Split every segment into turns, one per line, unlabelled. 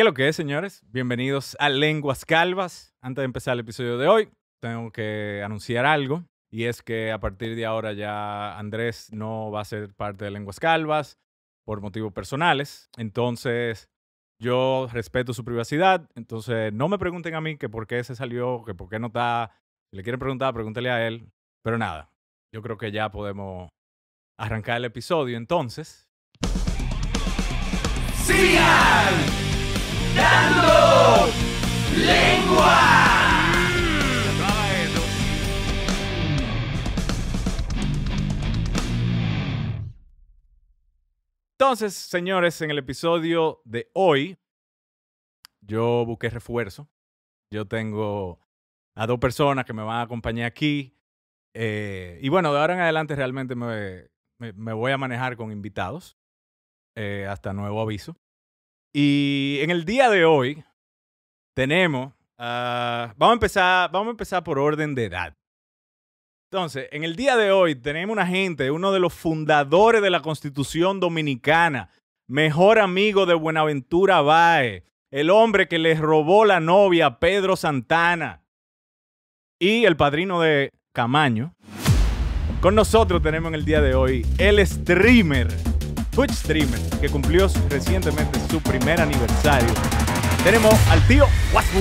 ¿Qué lo que es, señores? Bienvenidos a Lenguas Calvas. Antes de empezar el episodio de hoy, tengo que anunciar algo. Y es que a partir de ahora ya Andrés no va a ser parte de Lenguas Calvas por motivos personales. Entonces, yo respeto su privacidad. Entonces, no me pregunten a mí que por qué se salió, que por qué no está. Si le quieren preguntar, pregúntale a él. Pero nada, yo creo que ya podemos arrancar el episodio. Entonces.
¡Sigan! lengua.
Entonces, señores, en el episodio de hoy, yo busqué refuerzo. Yo tengo a dos personas que me van a acompañar aquí. Eh, y bueno, de ahora en adelante realmente me, voy a manejar con invitados. Eh, hasta nuevo aviso. Y en el día de hoy tenemos, ah, vamos, a empezar, vamos a empezar por orden de edad. Entonces, en el día de hoy tenemos una gente, uno de los fundadores de la Constitución Dominicana, mejor amigo de Buenaventura Bae, el hombre que les robó la novia a Pedro Santana y el padrino de Camaño. Con nosotros tenemos en el día de hoy el streamer Twitch streamer que cumplió recientemente su primer aniversario. Tenemos al tío Wasbu.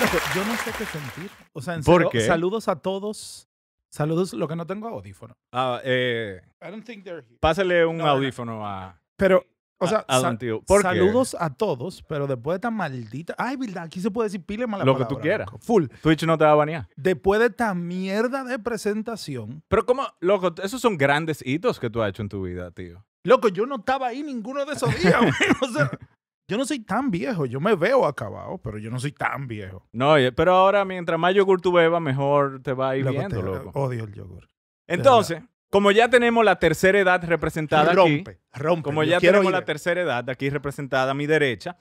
Loco, yo no sé qué sentir. O sea, en saludos a todos. Saludos, lo que no tengo audífono.
Ah, eh, Pásale un audífono a.
Pero o sea, saludos a todos, pero después de esta maldita. Ay, verdad, aquí se puede decir pile mala Lo que tú quieras. Full.
Twitch no te va a banear. Después
de esta mierda de presentación.
Pero, como, loco, esos son grandes hitos que tú has hecho en tu vida, tío. Loco, yo no estaba ahí ninguno de esos días, güey. O sea, yo no soy tan viejo.
Yo me veo acabado, pero yo no soy tan viejo.
No, pero ahora, mientras más yogur tú bebas, mejor te va a ir viendo, loco.
Odio el yogur.
Entonces. Como ya tenemos la tercera edad representada aquí, rompe, como ya tenemos la tercera edad aquí representada a mi derecha,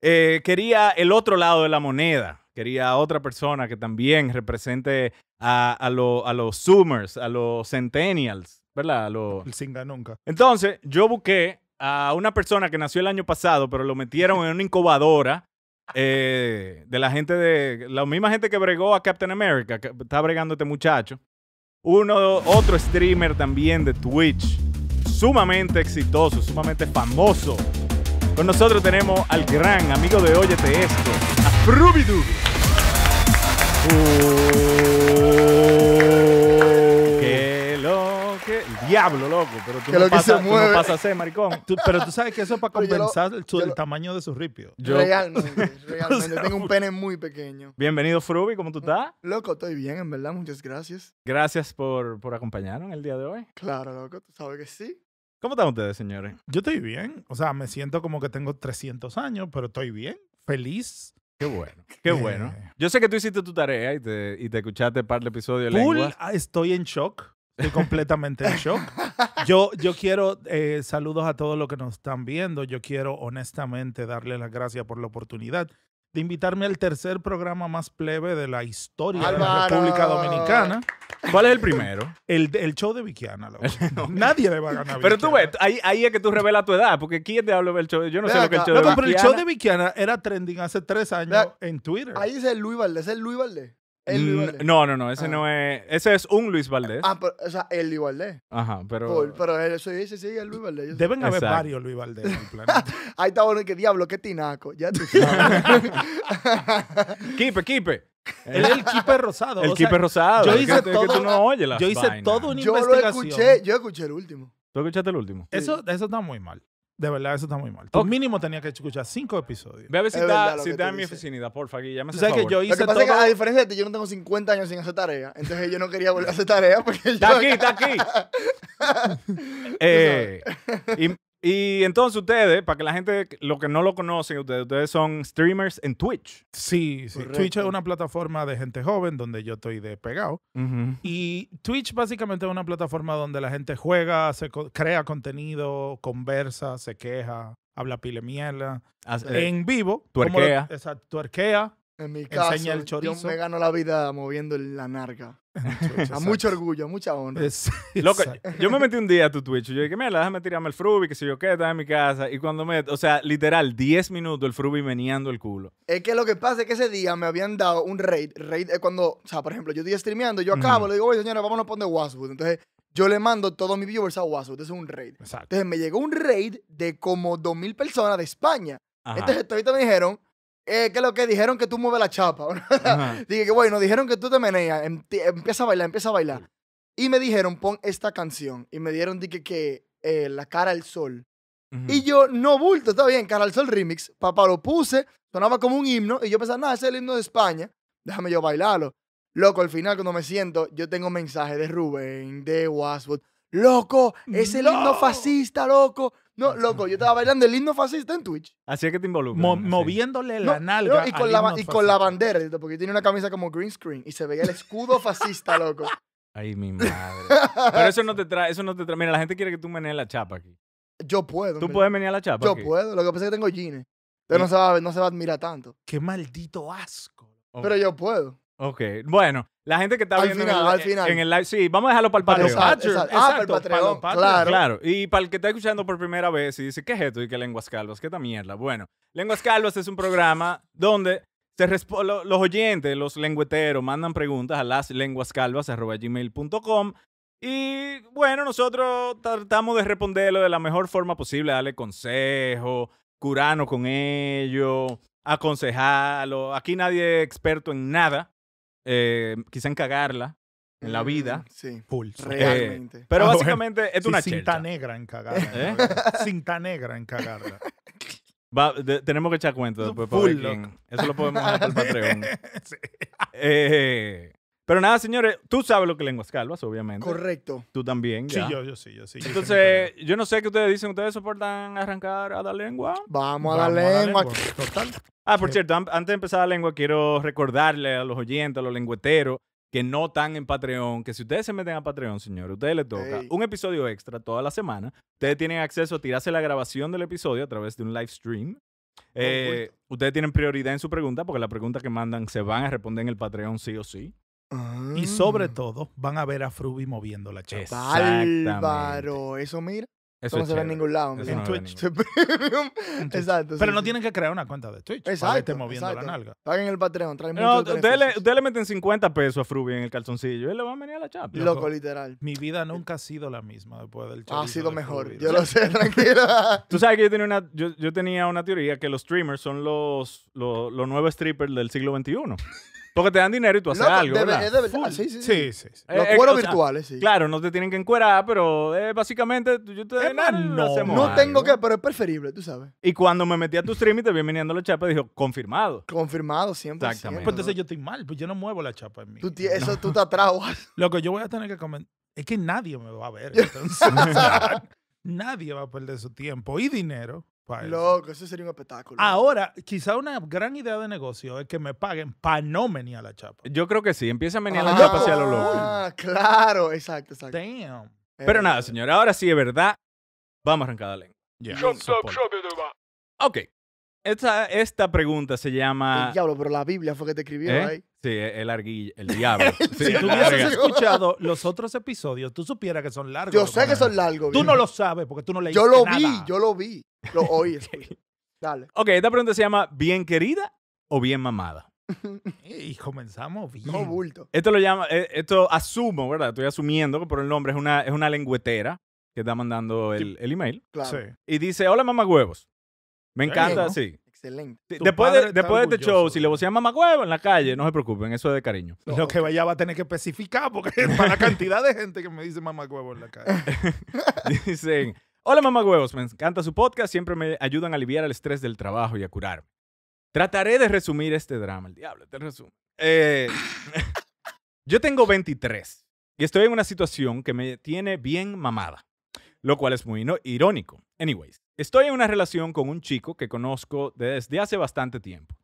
eh, quería el otro lado de la moneda. Quería otra persona que también represente a, los Zoomers, a los Centennials, ¿verdad? El singa nunca. Entonces, yo busqué a una persona que nació el año pasado, pero lo metieron en una incubadora eh, de la gente de. La misma gente que bregó a Captain America, que está bregando este muchacho. Uno, otro streamer también de Twitch, sumamente exitoso, sumamente famoso. Con nosotros tenemos al gran amigo de Óyete Esto, a el diablo, loco. Pero tú, lo pasas, maricón. pero tú sabes que eso es para compensar el, tamaño de su ripio. realmente, realmente. tengo un pene muy pequeño. Bienvenido, Fruby, ¿Cómo tú mm, estás?
Loco, estoy bien, en verdad. Muchas gracias.
Gracias por, por acompañarnos
el día de hoy.
Claro, loco. Tú sabes que sí.
¿Cómo están ustedes, señores? Yo estoy bien. O sea, me siento como que tengo 300 años, pero estoy
bien, feliz. Qué bueno, qué bueno. Eh. Yo sé que tú hiciste tu tarea y te, y te escuchaste parte del episodio de
ah, estoy en shock. Estoy completamente en shock. Yo, yo quiero eh, saludos a todos los que nos están viendo. Yo quiero honestamente darle las gracias por la oportunidad de invitarme al tercer programa más plebe de la historia de la República Dominicana.
¿Cuál es el primero? El, el show de Vikiana. Nadie
le va a ganar. Pero
tú ves, ahí, ahí, es que tú revelas tu edad, porque ¿quién te habla del show? Yo no sé lo que el show no, de pero el show de Vikiana
era trending hace tres años en Twitter. Ahí es el Luis Valdés, es el Luis Valdés.
No, no, no, ese ah. no es. Ese es un Luis Valdés. Ah,
pero, o sea, el Luis Valdés.
Ajá, pero.
pero eso dice, sí, el Luis Valdés. Deben haber varios Luis Valdés en el planeta. Ahí está bueno, que diablo, qué tinaco. Ya tú
Kipe, Kipe.
Él es el Kipe rosado. El o rosado. Yo hice todo. Que tú yo yo Lo escuché,
yo escuché el último. ¿Tú escuchaste el último? Eso, eso está muy mal. De verdad, eso está muy mal. mínimo tenía que escuchar cinco episodios. Ve a ver si está, en mi oficina,
porfa, ya sabes que yo hice Lo que pasa es que, a
diferencia de ti, yo no tengo 50 años sin hacer tarea. Entonces yo no quería volver a hacer tarea porque yo... Está aquí, está aquí.
eh, Y entonces ustedes, para que la gente, lo que no lo conocen, ustedes, son streamers en Twitch. Sí, sí. Twitch es
una plataforma de gente joven donde yo estoy despegado. pegado Y Twitch básicamente es una plataforma donde la gente juega, crea contenido, conversa, se queja, habla pile miela en vivo. Tuerquea. Exacto, tuerquea. En mi casa. chorizo. yo me gano
la vida moviendo la narga. a mucho orgullo, a mucha honra. yo me metí
un día a tu Twitch. Yo dije, mira, déjame tirarme el frubi, que si yo qué, está en mi casa. Y cuando me. O sea, literal, 10 minutos el frubi meneando el culo.
Es que lo que pasa es que ese día me habían dado un raid. Raid cuando. O sea, por ejemplo, yo estoy streameando, yo acabo, le digo, oye, señora, vámonos a poner Waswood. Entonces, yo le mando todos mis viewers a Waswood. Eso es un raid. Exacto. Entonces, me llegó un raid de como 2.000 personas de España. Entonces, ahorita me dijeron eh, es lo que dijeron que tú mueves la chapa. Dije que, bueno, dijeron que tú te meneas, empieza a bailar, empieza a bailar. Y me dijeron, pon esta canción. Y me dieron, dije, que eh, La cara al sol. Y yo, no bulto, está bien, cara al sol remix. Papá lo puse, sonaba como un himno. Y yo pensaba, nada, ese es el himno de España. Déjame yo bailarlo. Loco, al final, cuando me siento, yo tengo mensaje de Rubén, de Waswood. Loco, es el himno fascista, loco. No, loco, yo estaba bailando el himno fascista en Twitch.
Así es que te involucras. moviéndole
la nalga. y, con la, bandera, porque tiene una camisa como green screen y se veía el escudo fascista, loco.
Ay, mi madre. Pero eso no te trae, eso no te trae. Mira, la gente quiere que tú menees la chapa aquí.
Yo puedo. ¿Tú puedes menear la chapa Yo puedo. Lo que pasa es que tengo jeans. Entonces no se va no se va a admirar tanto. Qué maldito asco. Pero yo puedo.
Ok, bueno, la gente que está viendo en, el, live, sí, vamos a dejarlo para el Patreon. para el ah, claro. claro. Y para el que está escuchando por primera vez y dice, ¿qué es esto? ¿Y qué lenguas calvas? ¿Qué esta mierda? Bueno, Lenguas Calvas es un programa donde se los oyentes, los lengueteros, mandan preguntas a laslenguascalvas.gmail.com y bueno, nosotros tratamos de responderlo de la mejor forma posible, darle consejo, curarnos con ello, aconsejarlo. Aquí nadie es experto en nada. Eh, quizá en cagarla en la vida. Mm, sí. Pulso. Realmente. Eh, pero ah, básicamente es una ¿Eh? Cinta negra en cagarla.
Cinta negra en cagarla.
tenemos que echar cuenta después. Para ver Eso lo podemos hacer para el Patreon. sí. eh, pero nada, señores, tú sabes lo que lenguas calvas, obviamente. Correcto. Tú también, Sí, yo, yo sí, yo sí. Entonces, yo no sé qué ustedes dicen. ¿Ustedes soportan arrancar a la lengua? Vamos a la lengua. Total. Ah, por cierto, antes de empezar la lengua, quiero recordarle a los oyentes, a los lengueteros, que no están en Patreon, que si ustedes se meten a Patreon, señores, a ustedes les toca un episodio extra toda la semana. Ustedes tienen acceso a tirarse la grabación del episodio a través de un live stream. Eh, ustedes tienen prioridad en su pregunta porque la pregunta que mandan se van a responder en el Patreon sí o sí.
Y sobre ah. todo, van a ver a Fruby moviendo la chapa.
Bárbaro. Eso mira.
Eso, no se ve en ningún lado. En, Twitch.
exacto. Pero no
tienen que crear una cuenta
de
Twitch. Exacto. Para esté moviendo la nalga. Paguen el Patreon. Traen no, ustedes
le, meten 50 pesos a Fruby en el calzoncillo. y le van a venir a la chapa. Loco,
literal. Mi vida nunca ha sido la misma después del Ha sido mejor. yo lo sé, tranquilo.
Tú sabes que yo tenía una, yo, tenía una teoría que los streamers son los, los, los nuevos strippers del siglo XXI. Porque te dan dinero y tú haces algo. ¿verdad? es de verdad. Sí, sí, sí. Los eh, eh, cueros virtuales, sí. Claro, no te tienen que encuerar, pero eh, básicamente yo te doy nada no. hacemos No tengo
que, pero es preferible, tú sabes.
Y cuando me metí a tu stream y te vi viniendo la chapa, dijo, confirmado. Confirmado siempre. Exactamente. Pues entonces yo estoy mal, pues yo no muevo la chapa en mí. Tú, eso
tú te atrabas. Lo que yo voy a tener que comentar es que nadie me va a ver. Entonces, nadie va a perder su tiempo y dinero
Loco, eso sería un espectáculo.
Ahora, quizá una gran idea de negocio es que me paguen para no a la chapa.
Yo creo que sí. Empieza a venir la ah, chapa hacia lo loco.
Ah, claro. Exacto, exacto. Eh, pero nada,
señor. Ahora sí, es verdad. Vamos a arrancar la lengua. ok. Esta, esta pregunta se llama... El
diablo, pero
la Biblia fue que te escribieron
¿Eh? ahí. Sí, e, el arguillo, el diablo. si tú hubieses escuchado los otros episodios, tú supieras que son largos. Yo sé que son
largos. Tú no lo sabes porque tú no leíste Yo lo vi,
yo lo vi. Lo oí. Pues. Dale. Ok, esta pregunta se llama ¿bien querida o bien mamada?
y comenzamos bien.
Esto lo llama, eh, esto asumo, ¿verdad? Estoy asumiendo que por el nombre es una, es una lengüetera que está mandando el, email. Claro. Y dice, hola mamá huevos. Me encanta, sí. Excelente. después de, después de este show, si le ¿eh? a mamá huevo en la calle, no se preocupen, eso es de cariño.
Lo que vaya va a tener que especificar, porque para la cantidad de gente que me dice mamá huevos en la calle.
Dicen, Hola mamá huevos, me encanta su podcast, siempre me ayudan a aliviar el estrés del trabajo y a curarme. Trataré de resumir este drama, el diablo, te resumo. Eh, yo tengo 23 y estoy en una situación que me tiene bien mamada, lo cual es muy irónico. Anyways, estoy en una relación con un chico que conozco desde hace bastante tiempo.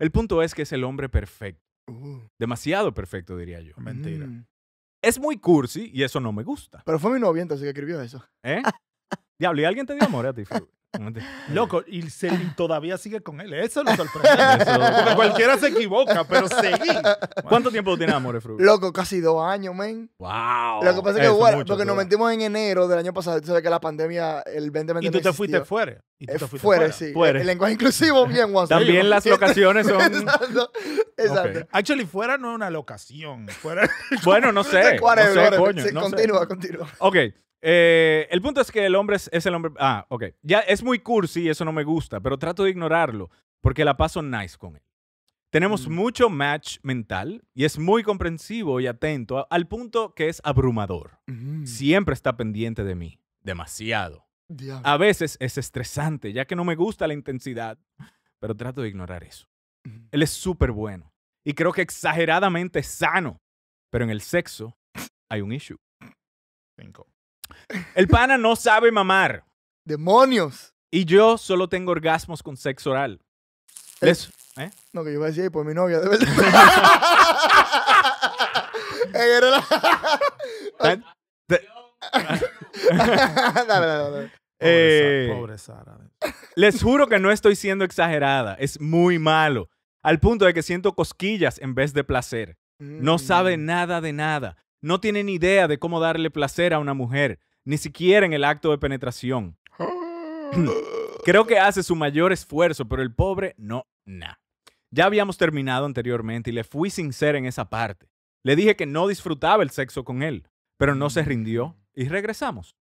El punto es que es el hombre perfecto. Uh. Demasiado perfecto, diría yo. Mentira. Mm. Es muy cursi y eso no me gusta.
Pero fue mi novia así que escribió eso.
¿Eh? Diablo, ¿y alguien te dio amor a ti, Fru?
Loco, y, todavía sigue con él. Eso es lo sorprendente. cualquiera se equivoca, pero seguí.
¿Cuánto tiempo tienes amor, Fru? Loco,
casi dos años, men.
Wow.
Lo que pasa es que, bueno, porque nos metimos en enero del año pasado. Tú sabes que la pandemia, el 2020 Y tú te fuiste fuera. ¿Y tú eh, te fuiste fuera, fuera, sí. Fuera. El, lenguaje inclusivo, bien, También
las locaciones son. exacto. Actually, fuera no es una locación. Fuera...
bueno, no sé. no sé, coño, continúa, continúa. Ok. Eh, el punto es que el hombre es, el hombre. Ah, ok. Ya es muy cursi y eso no me gusta, pero trato de ignorarlo porque la paso nice con él. Tenemos mm. mucho match mental y es muy comprensivo y atento al punto que es abrumador. Mm. Siempre está pendiente de mí, demasiado. A veces es estresante, ya que no me gusta la intensidad, pero trato de ignorar eso. Mm. Él es súper bueno y creo que exageradamente sano, pero en el sexo hay un issue. Cinco. El pana no sabe mamar. ¡Demonios! Y yo solo tengo orgasmos con sexo oral. Eh.
¿Eh? No, que yo iba a decir, por pues, mi novia,
Pobre Sara. Les juro que no estoy siendo exagerada. Es muy malo. Al punto de que siento cosquillas en vez de placer. No sabe mm. nada de nada no ni idea de cómo darle placer a una mujer, ni siquiera en el acto de penetración. Creo que hace su mayor esfuerzo, pero el pobre no, nada. Ya habíamos terminado anteriormente y le fui sincera en esa parte. Le dije que no disfrutaba el sexo con él, pero no se mm. rindió y regresamos.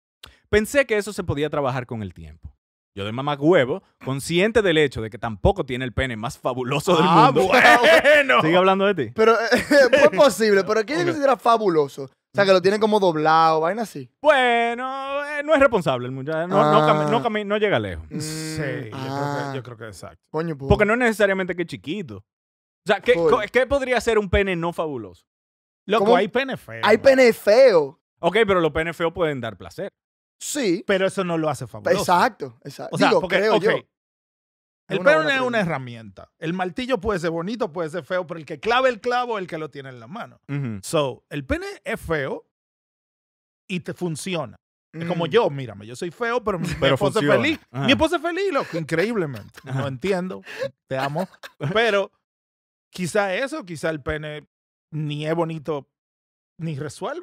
Pensé que eso se podía trabajar con el tiempo yo de mamá huevo, consciente del hecho de que tampoco tiene el pene más fabuloso del ah, mundo. bueno! Sigue hablando de ti. Pero
es eh, posible, pero ¿quién considera fabuloso? O sea, que lo tiene como doblado, vaina así.
Bueno, eh, no es responsable el muchacho. No, ah. llega lejos. Mm, sí, yo, creo que, ah. exacto. Pues. Porque no es necesariamente que es chiquito. O sea, ¿qué, podría ser un pene no fabuloso?
Loco, hay pene feo. Hay
pene feo. Ok, pero los pene feos pueden dar placer. Sí. Pero eso no lo hace fabuloso.
Exacto, exacto. O sea, Digo, porque, creo yo.
El pene es una herramienta.
El martillo puede ser bonito, puede ser feo, pero el que clave el clavo es el que lo tiene en la mano. So, el pene es feo y te funciona. Es como mm. yo, mírame, yo soy feo, pero, mi, pero es feliz. Mi esposa es feliz, loco, increíblemente. No entiendo, te amo. Pero quizá eso, quizá el pene ni es bonito ni resuelve.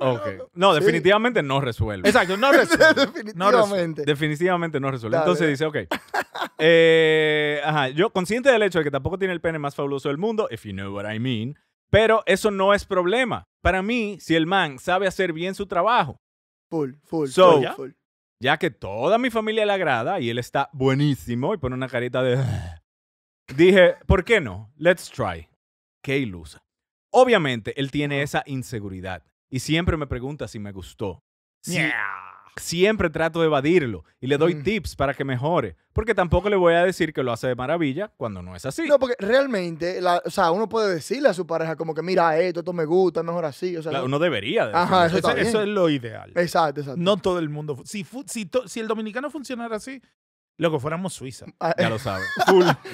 ¿no? definitivamente no resuelve. Exacto, no resuelve. definitivamente. No resuelve. definitivamente no resuelve. Entonces dice,
ok. Eh, ajá, yo consciente del hecho de que tampoco tiene el pene más fabuloso del mundo, if you know what I mean, pero eso no es problema. Para mí, si el man sabe hacer bien su trabajo. Full, full, full, Ya que toda mi familia le agrada y él está buenísimo y pone una carita de... Dije, ¿por qué no? Let's try. Qué ilusa. Obviamente, él tiene esa inseguridad y siempre me pregunta si me gustó. Siempre trato de evadirlo y le doy mm. tips para que mejore, porque tampoco le voy a decir que lo hace de maravilla cuando no es así.
No, porque realmente, o sea, uno puede decirle a su pareja como que mira esto, esto me gusta, mejor así. O uno debería. Ajá, eso, es
lo ideal. Exacto, exacto. No todo el mundo. Si, el dominicano funcionara así,
Loco, fuéramos Suiza. Ah, eh. Ya lo sabes.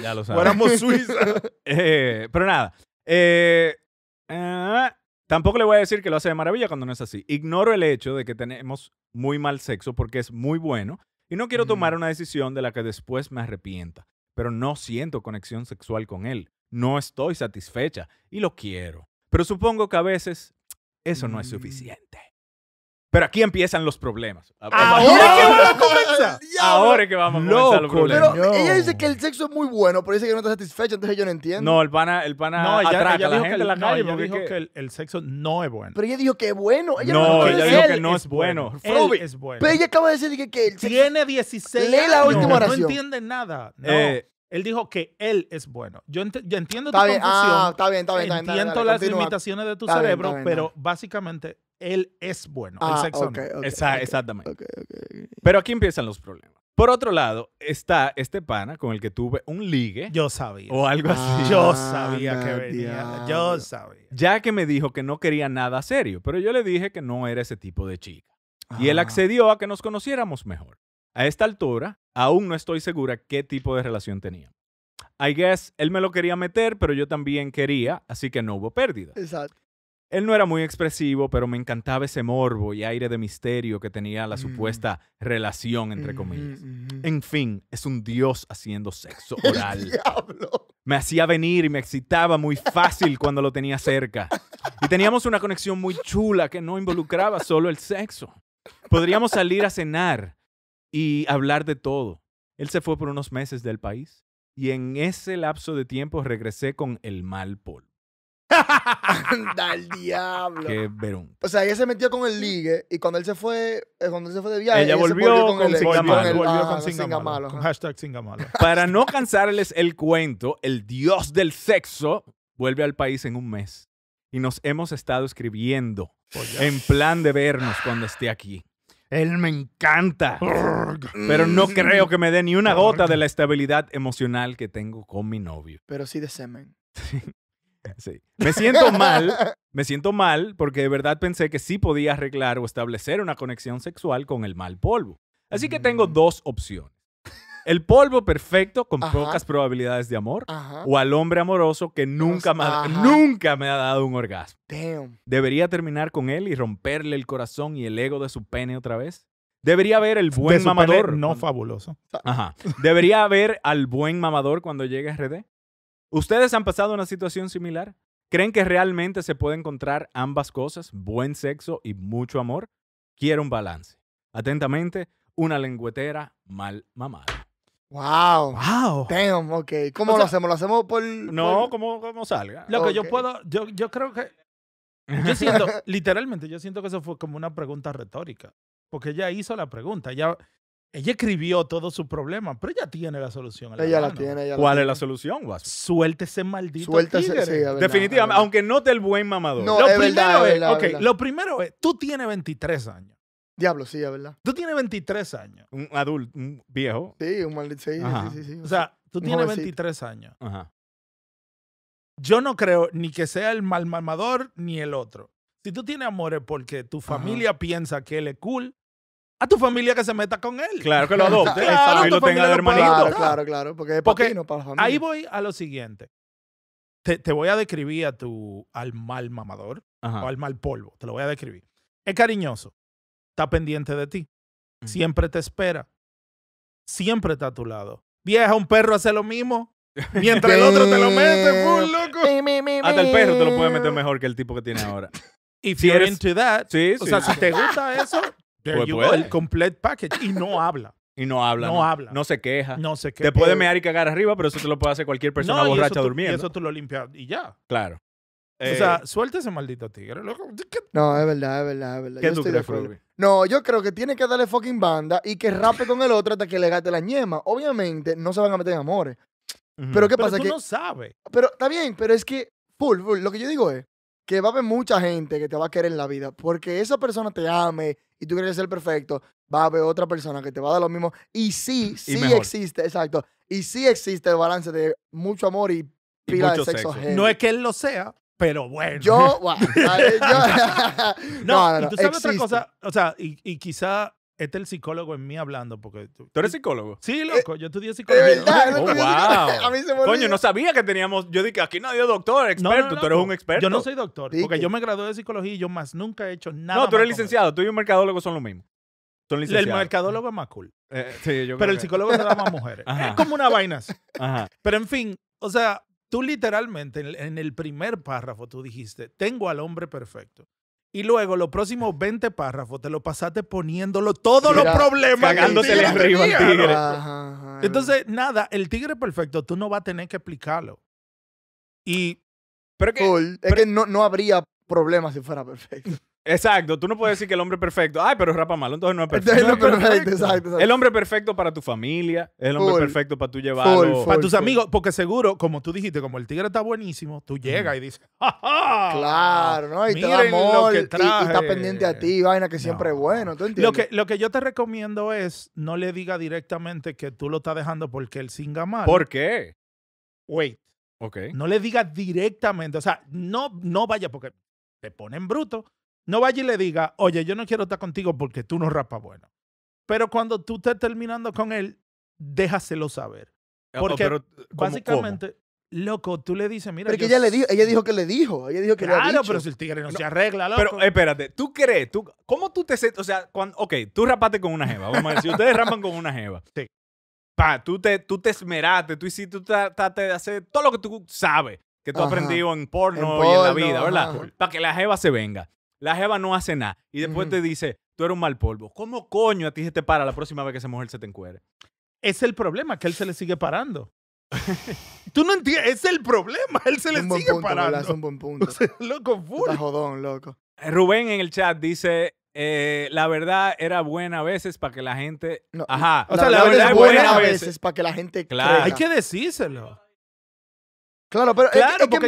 Ya lo sabes. Fuéramos Suiza. Eh, pero nada. Eh, Ah, tampoco le voy a decir que lo hace de maravilla cuando no es así. Ignoro el hecho de que tenemos muy mal sexo porque es muy bueno y no quiero tomar una decisión de la que después me arrepienta. Pero no siento conexión sexual con él. No estoy satisfecha y lo quiero. Pero supongo que a veces eso no es mm. suficiente. Pero aquí empiezan los problemas. Ahora que vamos a
comenzar. Ahora que vamos a comenzar los problemas.
Pero ella
dice que el sexo es muy bueno, pero dice que no está satisfecha, entonces yo no entiendo. No, el
pana, el pana no, atraca a la gente la calle porque dijo que, el, sexo no es bueno.
Pero ella dijo que es bueno. Ella
no, ella dijo que no es, bueno. es bueno.
Pero ella acaba de decir que, el sexo...
Tiene 16 Lee la última no, No entiende nada. No. Eh, él dijo que él es bueno. Yo, yo entiendo tu ah, confusión. Ah, está bien, está bien. Entiendo está bien, las limitaciones de tu cerebro, pero básicamente él es bueno. sexo
exactamente. Pero aquí empiezan los problemas. Por otro lado, está este pana con el que tuve un ligue. Yo sabía. O algo ah, así. yo sabía que venía. Yo sabía. Ya que me dijo que no quería nada serio, pero yo le dije que no era ese tipo de chica. Y él ah. accedió a que nos conociéramos mejor. A esta altura, aún no estoy segura qué tipo de relación tenía. I guess él me lo quería meter, pero yo también quería, así que no hubo pérdida. Exacto. Él no era muy expresivo, pero me encantaba ese morbo y aire de misterio que tenía la mm. supuesta relación, entre comillas. en fin, es un dios haciendo sexo oral. diablo! Me hacía venir y me excitaba muy fácil cuando lo tenía cerca. Y teníamos una conexión muy chula que no involucraba solo el sexo. Podríamos salir a cenar y hablar de todo. Él se fue por unos meses del país y en ese lapso de tiempo regresé con el mal polvo.
Anda el diablo. Qué verón. O sea, ella se metió con el ligue y cuando él se fue, eh, cuando él se fue de viaje, ella,
volvió, con, el, Singamalo, ah,
hashtag Singamalo.
Para no cansarles el cuento, el dios del sexo vuelve al país en un mes y nos hemos estado escribiendo oh, en plan de vernos cuando esté aquí. Él me encanta. Pero no mm. creo que me dé ni una gota de la estabilidad emocional que tengo con mi novio.
Pero sí de semen.
Me siento mal, me siento mal porque de verdad pensé que sí podía arreglar o establecer una conexión sexual con el mal polvo. Así que tengo mm. dos opciones. El polvo perfecto con pocas probabilidades de amor o al hombre amoroso que nunca, me, ha dado un orgasmo. Debería terminar con él y romperle el corazón y el ego de su pene otra vez. Debería ver el buen mamador. no fabuloso. Debería ver al buen mamador cuando llegue RD. ¿Ustedes han pasado una situación similar? ¿Creen que realmente se puede encontrar ambas cosas, buen sexo y mucho amor? Quiero un balance. Atentamente, una lengüetera mal mamada.
Wow. Wow. ¿Cómo lo hacemos? ¿Lo hacemos
por.? No, Como, salga. Lo que yo puedo.
Yo, yo creo que. Yo siento,
literalmente, yo siento que eso fue como una pregunta retórica. Porque ella hizo la pregunta. Ya. Ella escribió todos sus problemas, pero ella tiene la solución. ella, la tiene, ella la tiene. ¿Cuál es la
solución, Guas? Suéltese maldito. Suéltese, tigre. Sí, verdad, Definitivamente, aunque no te el buen mamador. No, lo, primero verdad, es, lo primero es,
tú tienes 23 años. Diablo, sí, es verdad. Tú tienes 23 años. Un
adulto, un viejo.
Sí, un maldito. Sí, sí, sí, O sea, tú tienes 23 años. Ajá. Yo no creo ni que sea el mal mamador ni el otro. Si tú tienes amores porque tu familia piensa que él es cool, a tu familia que se meta con él. Claro que lo adopte. claro, Claro, claro, porque es porque Ahí voy a lo siguiente. Te, voy a describir a tu, al mal mamador o al mal polvo. Te lo voy a describir. Es cariñoso. Está pendiente de ti. Siempre te espera. Siempre está a tu lado.
Vieja, un perro
hace lo mismo. Mientras el otro te lo mete, full loco. Hasta el perro te lo puede meter
mejor que el tipo que tiene ahora. If si you're into that, o sea, si te gusta eso, There pues you el complete package. Y no habla. Y no habla. No, habla. No se queja. No se queja. Te puede mear y cagar arriba, pero eso te lo puede hacer cualquier persona borracha durmiendo. Y eso
tú lo limpias y ya.
Claro. o eh, sea,
suelta ese maldito tigre,
No, es verdad, es verdad, es verdad. ¿Qué tú No, yo creo que tiene que darle fucking banda y que rape con el otro hasta que le gaste la ñema. Obviamente, no se van a meter en amores.
Pero ¿qué pasa? que, no sabes.
Pero está bien, pero es que, full, full, lo que yo digo es, que va a haber mucha gente que te va a querer en la vida, porque esa persona te ame y tú quieres ser perfecto, va a haber otra persona que te va a dar lo mismo. Y sí, sí existe, exacto. Y sí existe el balance de mucho amor y
pila de sexo. No es que él lo sea, pero bueno. Yo, no, no, y tú sabes otra cosa, o sea, y, y quizá este es el psicólogo en mí hablando,
porque... ¿Tú eres psicólogo? Sí, eh, loco, yo estudié psicología. Verdad, oh, wow. A
mí se me Coño, no
sabía que teníamos... Yo dije, aquí nadie es doctor, experto, tú eres un experto. Yo no soy doctor, porque yo me gradué de psicología y yo más
nunca he hecho nada No, tú eres
licenciado, tú y un mercadólogo son lo mismo. Son licenciados. El mercadólogo es más cool. Eh, eh, sí, yo Pero el psicólogo se da más mujeres. Es como una vaina Ajá.
Pero en fin, o sea, tú literalmente en el primer párrafo tú dijiste, tengo al hombre perfecto. Y luego los próximos 20 párrafos te lo pasaste poniéndolo todos los problemas. arriba al tigre. Entonces, nada, el tigre perfecto, tú no vas a tener que explicarlo. Y. es que no, no habría problema si fuera perfecto.
Exacto, tú no puedes decir que el hombre perfecto. Ay, pero es rapa malo, entonces no es perfecto. El hombre perfecto para tu familia, el hombre perfecto para tu llevarlo. para tus amigos,
porque seguro, como tú dijiste, como el tigre está buenísimo, tú llegas y dices, ¡Ja, Claro, ¿no? Y te amor, que y, está pendiente a
ti, vaina que siempre es bueno, entiendes? Lo
que, lo que yo te recomiendo es, no le diga directamente que tú lo estás dejando porque él singa mal. ¿Por qué? Wait. okay. No le digas directamente, o sea, no, no vaya porque te ponen bruto no vaya y le diga, oye, yo no quiero estar contigo porque tú no rapas bueno. Pero cuando tú estés terminando con él, déjaselo saber. Ah, porque eh, básicamente, loco, tú le dices, mira. Pero que ella, le dijo, ella dijo que le dijo. Ella dijo que claro, Claro, pero si el tigre no, se arregla, loco. Pero
espérate, ¿tú crees? Tú, ¿Cómo tú te O sea, cuando, ok, tú rapaste con una jeva. Vamos a ver, si ustedes rapan con una jeva. Sí. Pa, tú te, tú te esmeraste, tú hiciste, tú trataste de hacer todo lo que tú sabes, que tú has aprendido en porno, y en la vida, ¿verdad? Para que la jeva se venga la jeva no hace nada y después te dice, tú eres un mal polvo. ¿Cómo coño a ti se te para la próxima vez que esa mujer se te encuere? Es el problema, que él se le sigue parando. tú no entiendes, es
el problema, él se le sigue parando. Es un
buen punto. loco, full. jodón, loco.
Eh, Rubén en el chat dice, eh, la verdad era buena a veces para que la gente. Ajá. O sea, la, verdad, era buena, a veces,
para que la gente. Claro. Hay que decírselo.
Claro, pero claro, es, que